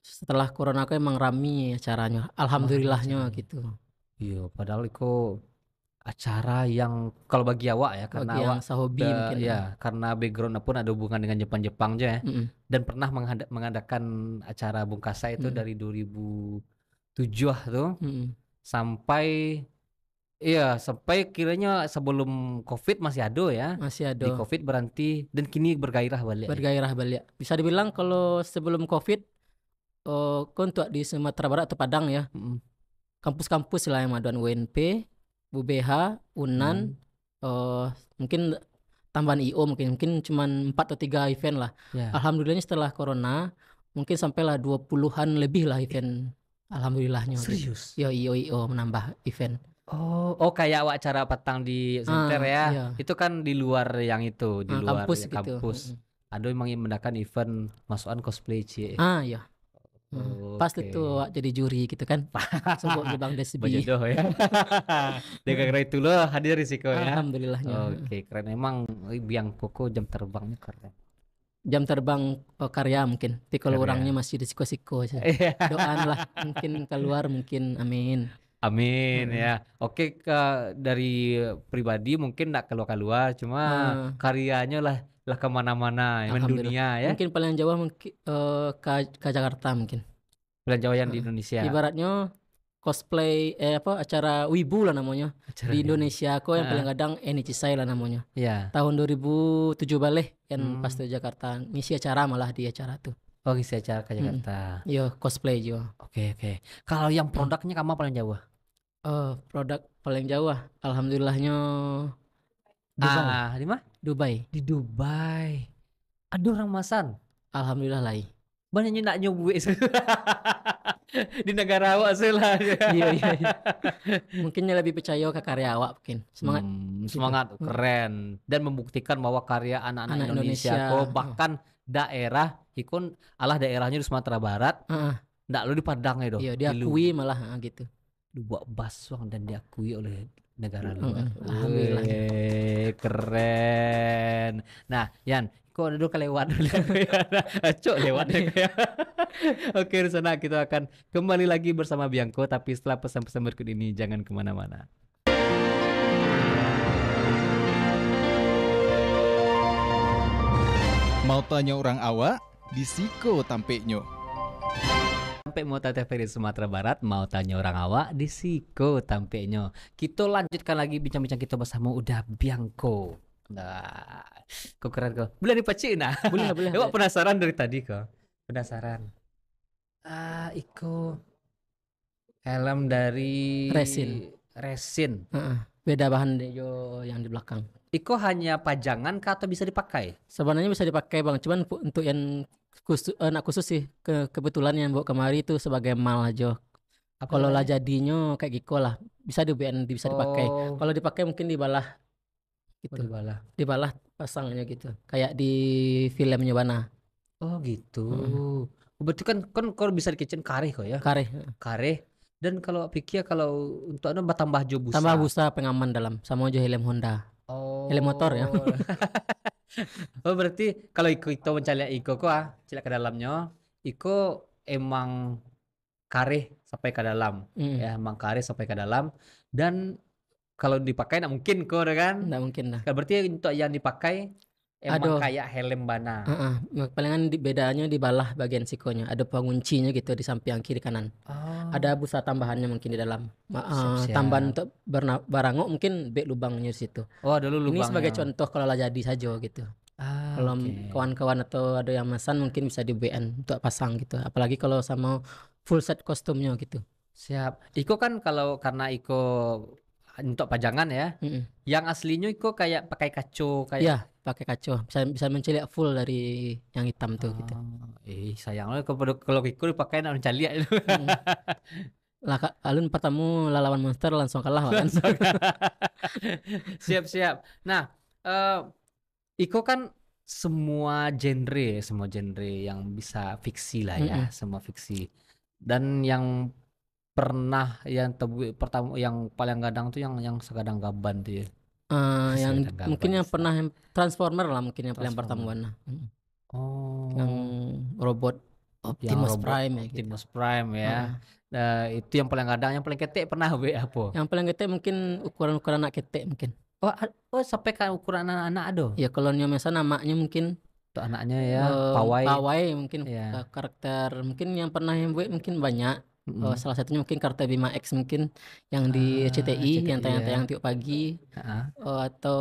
Setelah corona aku emang rami acaranya. Alhamdulillahnya oh, gitu. Iya, padahal itu acara yang kalau bagi awak ya karena bagi awak sahobi the, mungkin ya kan. karena background pun ada hubungan dengan Jepang-Jepang aja ya mm dan pernah mengada mengadakan acara bungkasa itu mm -hmm. dari 2007 tuh mm sampai Iya, sampai kiranya sebelum Covid masih ada ya. Masih ada. Di Covid berhenti dan kini bergairah balik. Bergairah balik. Bisa dibilang kalau sebelum Covid oh eh, kontak di Sumatera Barat atau Padang ya. Kampus-kampus lah yang aduan UNP, UBH, UNAN, hmm. oh, eh, mungkin tambahan IO mungkin mungkin cuma empat atau tiga event lah. Yeah. Alhamdulillahnya setelah corona mungkin sampailah dua puluhan lebih lah event. Alhamdulillahnya. Serius. Yo IO IO menambah event. Oh, oh kayak acara petang di Center ah, ya. Iya. Itu kan di luar yang itu, di ah, luar kampus. Ya, kampus. Gitu. Ada memang mengadakan event masukan cosplay c. Ah iya. Oh, Pas okay. itu jadi juri gitu kan. Sebut di Bang Desbi. Bajodoh ya. Dengan mm. itu lo hadir risiko ya. Alhamdulillahnya. Oke, okay, keren emang biang koko jam terbangnya keren. Jam terbang oh, karya mungkin. Tapi kalau orangnya masih risiko-risiko aja. Iya. lah mungkin keluar mungkin amin. Amin hmm. ya. Oke ke, dari pribadi mungkin tidak keluar-keluar, cuma hmm. karyanya lah lah kemana-mana, ya, mendunia ya. Mungkin paling jauh mungkin uh, eh, ke, ke Jakarta mungkin. Paling jauh yang di ah. Indonesia. Ibaratnya cosplay eh apa acara wibu lah namanya acara di Indonesia aku yang ah. paling kadang saya lah namanya yeah. tahun 2007 balik yang hmm. pas di Jakarta ngisi acara malah di acara tuh oh ngisi acara ke hmm. Jakarta hmm. Iya, yo cosplay juga oke okay, oke okay. kalau yang produknya kamu paling jauh Oh, produk paling jauh ah. Alhamdulillahnya Dubai. Ah, di mana? Dubai. Di Dubai. Aduh masan. Alhamdulillah lah. Banyak nak nyobu di negara awak lah. iya iya. iya. Mungkinnya lebih percaya ke karya awak mungkin. Semangat. Hmm, gitu. semangat gitu. keren dan membuktikan bahwa karya anak-anak Indonesia, Indonesia. kok bahkan daerah Hikun alah daerahnya di Sumatera Barat. Heeh. Uh -uh. Ndak lu di Padang ya itu. Iya, diakui malah ah, gitu dibuat baswang dan diakui oleh negara luar. Uh, Alhamdulillah. keren. Nah, Yan, kok ada kelewat dulu ah, Cok lewat deh. Ya. Oke, sana kita akan kembali lagi bersama Bianco tapi setelah pesan-pesan berikut ini jangan kemana mana Mau tanya orang awak, di Siko tampeknya. Sampai mau tanya dari Sumatera Barat, mau tanya orang awak di Siko tampaknya Kita lanjutkan lagi bincang-bincang kita bersama Udah Bianco Nah, kok keren kok. Boleh dipacik nah. Boleh, boleh. Ewa penasaran dari tadi kok. Penasaran. Ah, uh, Iko. Helm dari resin. Resin. Uh -uh. Beda bahan deh yo yang di belakang. Iko hanya pajangan kah atau bisa dipakai? Sebenarnya bisa dipakai bang, cuman untuk yang khusus eh, anak khusus sih ke kebetulan yang bawa kemari itu sebagai mal aja kalau lah jadinya kayak giko gitu lah bisa di BN bisa dipakai oh. kalau dipakai mungkin dibalah gitu oh, dibalah dibalah pasangnya gitu kayak di filmnya mana oh gitu hmm. berarti kan kan kalau bisa di kitchen kare kok ya kare kare dan kalau pikir kalau untuk anda tambah jo busa tambah busa pengaman dalam sama aja helm Honda oh. helm motor ya oh berarti kalau Iko itu mencari Iko kok ah, cilik ke dalamnya, Iko emang kareh sampai ke dalam, mm. ya emang kareh sampai ke dalam dan kalau dipakai nggak mungkin kok kan? Nggak mungkin lah. Berarti untuk yang dipakai emang Aduh. kayak helm bana. Uh -uh. Ya, palingan di, bedanya di balah bagian sikonya. Ada penguncinya gitu di samping kiri kanan. Oh. Ada busa tambahannya mungkin di dalam. Ma eh, Siap -siap. tambahan untuk barangok mungkin bek lubangnya di situ. Oh, ada lubang. Ini sebagai contoh kalau lah jadi saja gitu. Ah, kalau okay. kawan-kawan atau ada yang mesan mungkin bisa di BN untuk pasang gitu. Apalagi kalau sama full set kostumnya gitu. Siap. Iko kan kalau karena Iko untuk pajangan ya. Mm-mm. Yang aslinya itu kayak pakai kaco kayak. Iya, pakai kaco. Bisa bisa mencelik full dari yang hitam tuh gitu. oh, gitu. Eh, sayang loh kalau kalau iku dipakai nak mencaliak itu. lah alun pertemu lawan monster langsung kalah kan. siap siap. Nah, uh, Iko kan semua genre, semua genre yang bisa fiksi lah ya, mm-hmm. semua fiksi. Dan yang Pernah yang tebu pertama yang paling gadang tuh yang yang segadang gaban tuh ya. Uh, yang gaban, mungkin yang pernah yang Transformer lah mungkin yang paling pertama gua. Mm. Oh. Yang robot Optimus yang robot, Prime ya gitu. Optimus gitu. Prime ya. Uh. Nah, itu yang paling gadang, yang paling ketek pernah we apa? Yang paling ketek mungkin ukuran-ukuran anak ketek mungkin. Oh, oh sampai ke ukuran anak-anak ada. Ya kalau sana namanya mungkin untuk anaknya ya uh, pawai. Pawai mungkin yeah. karakter mungkin yang pernah yang buat mungkin banyak mm Uh, salah satunya mungkin Kartu Bima X mungkin yang di uh, ah, CTI, CTI yang tayang-tayang iya. tiap pagi uh-huh. uh, atau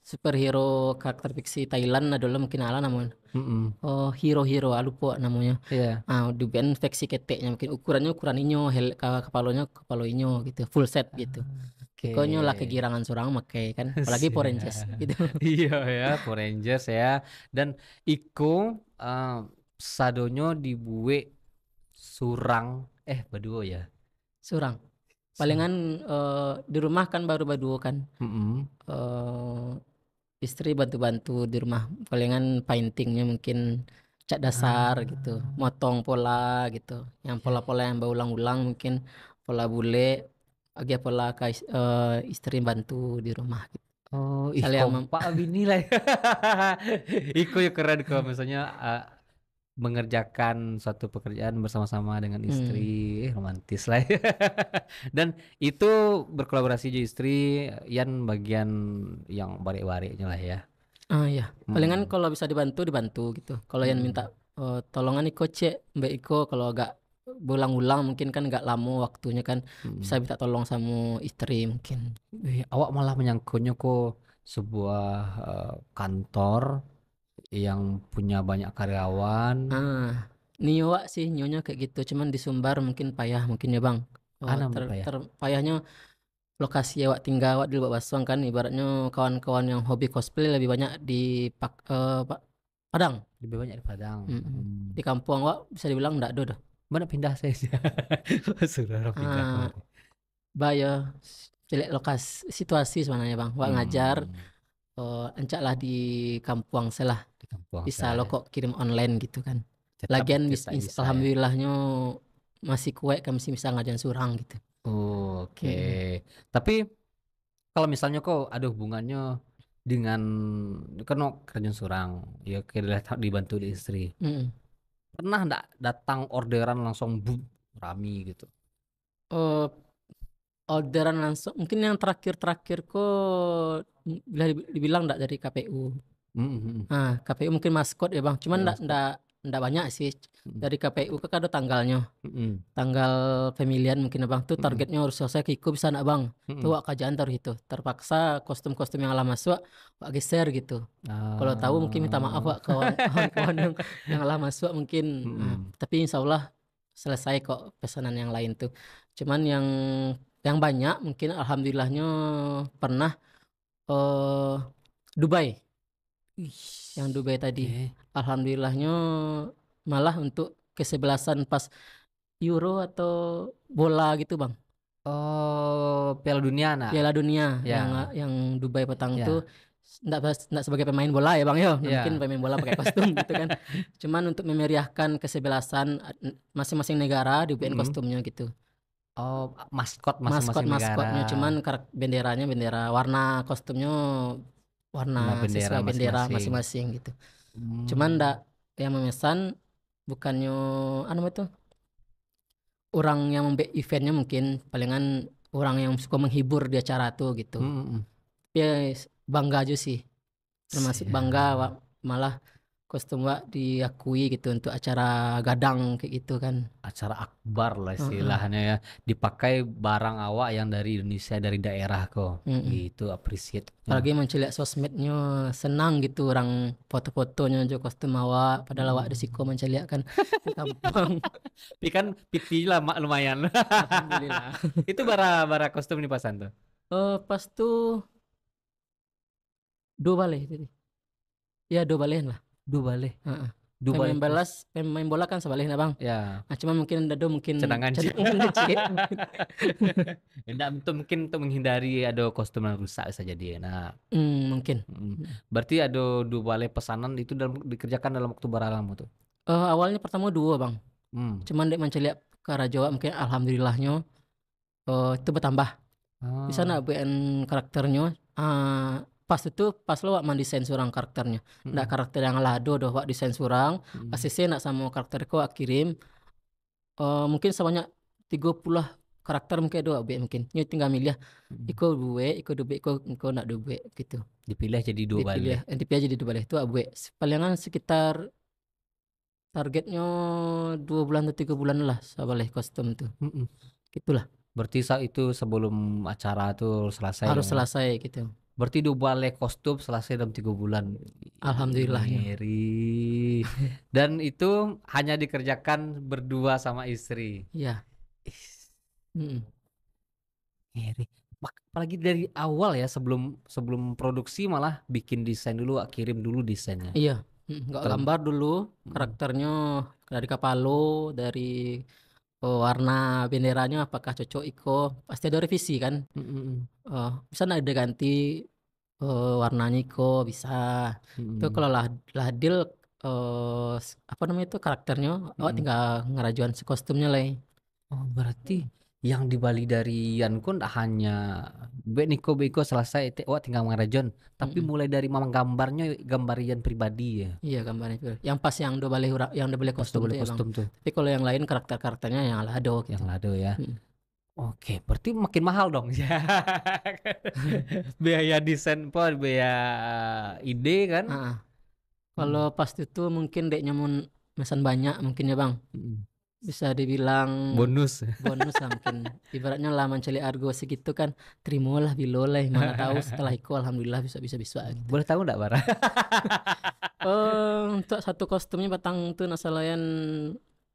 superhero karakter fiksi Thailand adalah mungkin ala namun mm-hmm. oh hero-hero ah, lupa namanya yeah. ah dubian fiksi keteknya mungkin ukurannya ukuran inyo hel kepalonya kepalo inyo gitu full set gitu ah, okay. lah kegirangan seorang makai kan apalagi iya. Power Rangers gitu iya ya Power Rangers ya dan Iko uh, eh, sadonyo dibuwe surang eh berdua ya Surang palingan uh, di rumah kan baru berdua kan mm -hmm. uh, istri bantu-bantu di rumah palingan paintingnya mungkin cat dasar ah. gitu motong pola gitu yang iya. pola-pola yang berulang-ulang mungkin pola bule agak pola ke, uh, istri bantu di rumah gitu Oh, ih, kompak bini lah. Ya. Iku ya keren kok, misalnya uh, eh, mengerjakan suatu pekerjaan bersama-sama dengan hmm. istri hmm. romantis lah ya. dan itu berkolaborasi juga istri yang bagian yang barek-bareknya lah ya ah ya hmm. palingan kalau bisa dibantu dibantu gitu kalau hmm. yang minta oh, tolongan Iko cek Mbak Iko kalau agak berulang-ulang mungkin kan nggak lama waktunya kan hmm. bisa minta tolong sama istri mungkin eh, awak malah menyangkutnya kok sebuah uh, kantor yang punya banyak karyawan. Ah, Niowa sih nyonya kayak gitu, cuman di Sumbar mungkin payah mungkin ya bang. Oh, ter, payah. ter, payahnya lokasi ya wak tinggal wak di Lubak Baswang kan ibaratnya kawan-kawan yang hobi cosplay lebih banyak di pak uh, Padang lebih banyak di Padang mm -hmm. di kampung wak bisa dibilang ndak do dah mana pindah saya sudah pindah ah, bayo jelek lokasi situasi sebenarnya bang wak hmm. ngajar uh, encaklah di kampung selah Gitu. bisa lo kok kirim online gitu kan tetap, lagian bisa, bisa, ya. alhamdulillahnya ya. masih kuat kan masih bisa ngajarin surang gitu oke okay. hmm. tapi kalau misalnya kok ada hubungannya dengan kan kerjaan surang ya kira dibantu di istri hmm. pernah ndak datang orderan langsung bum rami gitu uh, orderan langsung mungkin yang terakhir terakhir kok bila dibilang ndak dari KPU Mm-hmm. Nah, hmm, hmm. KPU mungkin maskot ya Bang, cuman ndak ndak ndak banyak sih. Hmm. Dari KPU ke ada tanggalnya. mm-hmm. Tanggal pemilihan mungkin Abang ya, tuh targetnya harus selesai kiku bisa nak Abang. Tuh Mhm. wak kajian taruh itu. Terpaksa kostum-kostum yang lama masuk wak geser gitu. Kalau tahu mungkin minta maaf Oh. wak kawan- kawan yang yang lama masuk mungkin. mm-hmm. nah, tapi insya Allah selesai kok pesanan yang lain tuh. Cuman yang yang banyak mungkin alhamdulillahnya pernah eh Dubai yang Dubai tadi. Okay. Alhamdulillahnya malah untuk kesebelasan pas Euro atau bola gitu bang. Oh Piala Dunia nah. Piala Dunia yeah. yang yang Dubai petang yeah. tuh tidak tidak sebagai pemain bola ya bang yo ya? yeah. mungkin pemain bola pakai kostum gitu kan cuman untuk memeriahkan kesebelasan masing-masing negara di mm -hmm. kostumnya gitu oh maskot masing maskot maskotnya cuman benderanya bendera warna kostumnya warna bendera sesuai bendera masing-masing gitu. Hmm. Cuman ndak yang memesan bukannya anu itu orang yang membe eventnya mungkin palingan orang yang suka menghibur di acara tuh gitu. Hmm. hmm. Tapi ya, bangga aja sih. Termasuk iya. bangga malah kostum wak diakui gitu untuk acara gadang kayak gitu kan acara akbar lah istilahnya ya dipakai barang awak yang dari Indonesia dari daerah kok uh-huh. gitu appreciate apalagi mencelak sosmednya senang gitu orang foto-fotonya jo kostum awak padahal awak disiko hmm. mencelak kan gampang kan pipi lah mak lumayan alhamdulillah itu bara bara kostum nih pasan tuh uh, pas tuh dua balai jadi ya dua balian lah dua balik uh -uh. Dua pemain bola, pemain bola kan sebaliknya bang. Ya. Nah, cuma mungkin ada Dado mungkin Cenangan cicit. Enggak ya, itu mungkin untuk menghindari ada kostum yang rusak bisa jadi. Nah, mm, mungkin. Mm. Berarti ada dua balai pesanan itu dalam, dikerjakan dalam waktu berapa lama tuh? Uh, awalnya pertama dua bang. Mm. Cuman dek mencari ke arah Jawa mungkin alhamdulillahnya uh, itu bertambah. Ah. Di sana BN karakternya uh, pas itu pas lo wak mendesain surang karakternya hmm. ndak karakter yang lado doh wak disensurang surang mm. ACC nak sama karakter ko kirim uh, mungkin sebanyak 30 karakter mungkin doa wak mungkin nyu tinggal milih hmm. ikut dua ikut dua iko iko nak dua gitu dipilih jadi dua dipilih, balik eh, dipilih jadi dua balik itu wak palingan sekitar targetnya dua bulan atau tiga bulan lah sebalik kostum tuh hmm. gitulah berarti saat itu sebelum acara tuh selesai harus ya? selesai gitu Berarti dua balik kostum selesai dalam tiga bulan. Ya, Alhamdulillah. Ngeri. Ya. Dan itu hanya dikerjakan berdua sama istri. Iya. Hmm. Ngeri. Apalagi dari awal ya sebelum sebelum produksi malah bikin desain dulu, kirim dulu desainnya. Iya. Gak gambar dulu karakternya dari Kapalo, dari oh, warna benderanya apakah cocok Iko pasti ada revisi kan mm, mm, mm. oh, bisa nggak ada ganti oh, eh, warnanya Iko bisa mm-hmm. itu kalau lah deal oh, apa namanya itu karakternya mm-hmm. oh tinggal ngerajuan si kostumnya lah oh berarti yang di Bali dari Yan Kun hanya Beniko Beko selesai itu oh tinggal ngarajon tapi mm -hmm. mulai dari memang gambarnya Yan pribadi ya iya gambarnya yang pas yang do Bali yang do Bali kostum, tuh, ya, kostum tuh. tapi kalau yang lain karakter karakternya yang lado gitu. yang lado ya mm. Oke, berarti makin mahal dong ya. biaya desain pun, biaya ide kan. Uh Kalau hmm. pas itu mungkin deknya mau mesan banyak mungkin ya bang. Hmm bisa dibilang bonus bonus mungkin ibaratnya lah mencari argo segitu kan terimolah biloleh mana tahu setelah itu alhamdulillah bisa bisa bisa gitu. boleh tahu enggak bara oh, untuk satu kostumnya batang tuh nasalayan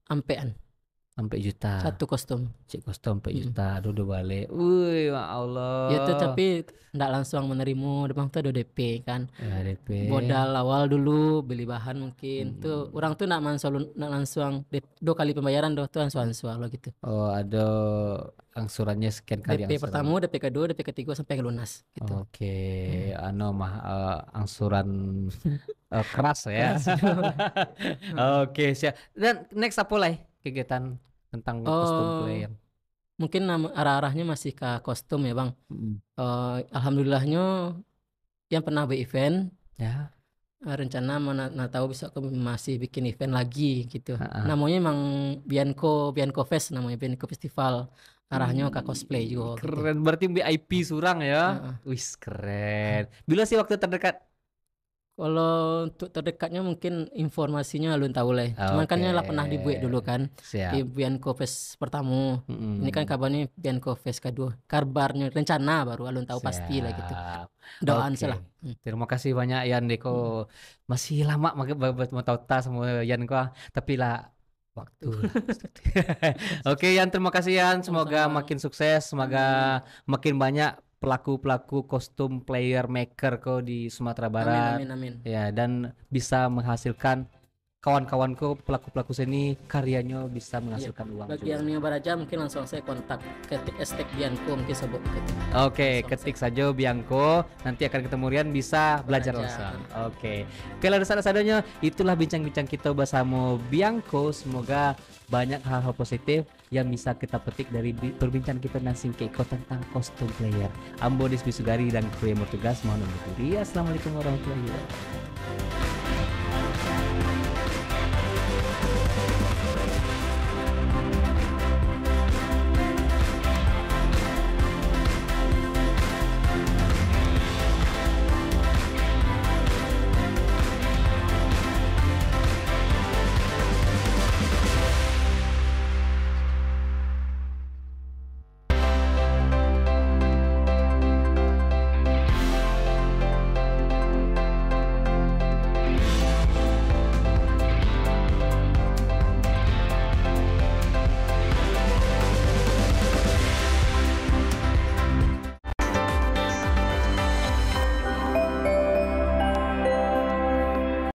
ampean sampai juta satu kostum cek kostum sampai juta mm. udah balik Wuih, ya Allah ya tuh tapi ndak langsung menerimu depan tuh ada DP kan ya, DP modal awal dulu beli bahan mungkin mm. tuh orang tuh nak langsung nak langsung dua kali pembayaran doh tuh langsung langsung lo gitu oh ada angsurannya sekian kali DP angsuran. pertama DP kedua DP ketiga sampai lunas gitu oke okay. hmm. ano mah uh, angsuran uh, keras ya oke okay, siap dan next apa lagi kegiatan tentang oh, kostum player? Mungkin arah-arahnya masih ke kostum ya bang. Mm. Uh, Alhamdulillahnya yang pernah be-event ya eh, rencana mana nah tahu bisa masih bikin event lagi gitu. Uh-huh. Namanya emang Bianco Bianco Fest namanya Bianco Festival. Arahnya ke hmm, cosplay juga. Keren gitu. berarti VIP Surang ya. Uh-huh. Wis keren. Bila sih waktu terdekat kalau untuk terdekatnya mungkin informasinya belum tahu lah. Oh, Cuman okay. kan lah pernah dibuat dulu kan. Siap. Di Bianco Fest pertama. mm Ini kan kabarnya Bianco Fest kedua. Kabarnya rencana baru ah, belum tahu Siap. pasti lah gitu. Doaan okay. lah. Hmm. Terima kasih banyak Yan Deko. Hmm. Masih lama buat mau tahu tas semua Yan kok. Ah. Tapi lah waktu. Oke okay, Yan, terima kasih Yan. Semoga Sama. makin sukses, semoga hmm. makin banyak pelaku-pelaku kostum player maker kok di Sumatera Barat. Amin, amin, amin. Ya, dan bisa menghasilkan kawan-kawanku pelaku-pelaku seni karyanya bisa menghasilkan ya, uang. Bagi juga. yang yang beraja mungkin langsung saya kontak ketik estek Bianco mungkin sebut ketik. Oke, okay, ketik saja Bianco nanti akan ketemu Rian bisa belajar, belajar. langsung. Oke. Okay. Oke, lalu sadar itulah bincang-bincang kita bersama Bianco. Semoga banyak hal-hal positif yang bisa kita petik dari perbincangan kita nasi keiko tentang kostum player. Ambo Desbi Sugari dan kru yang mohon undur diri. Assalamualaikum warahmatullahi wabarakatuh.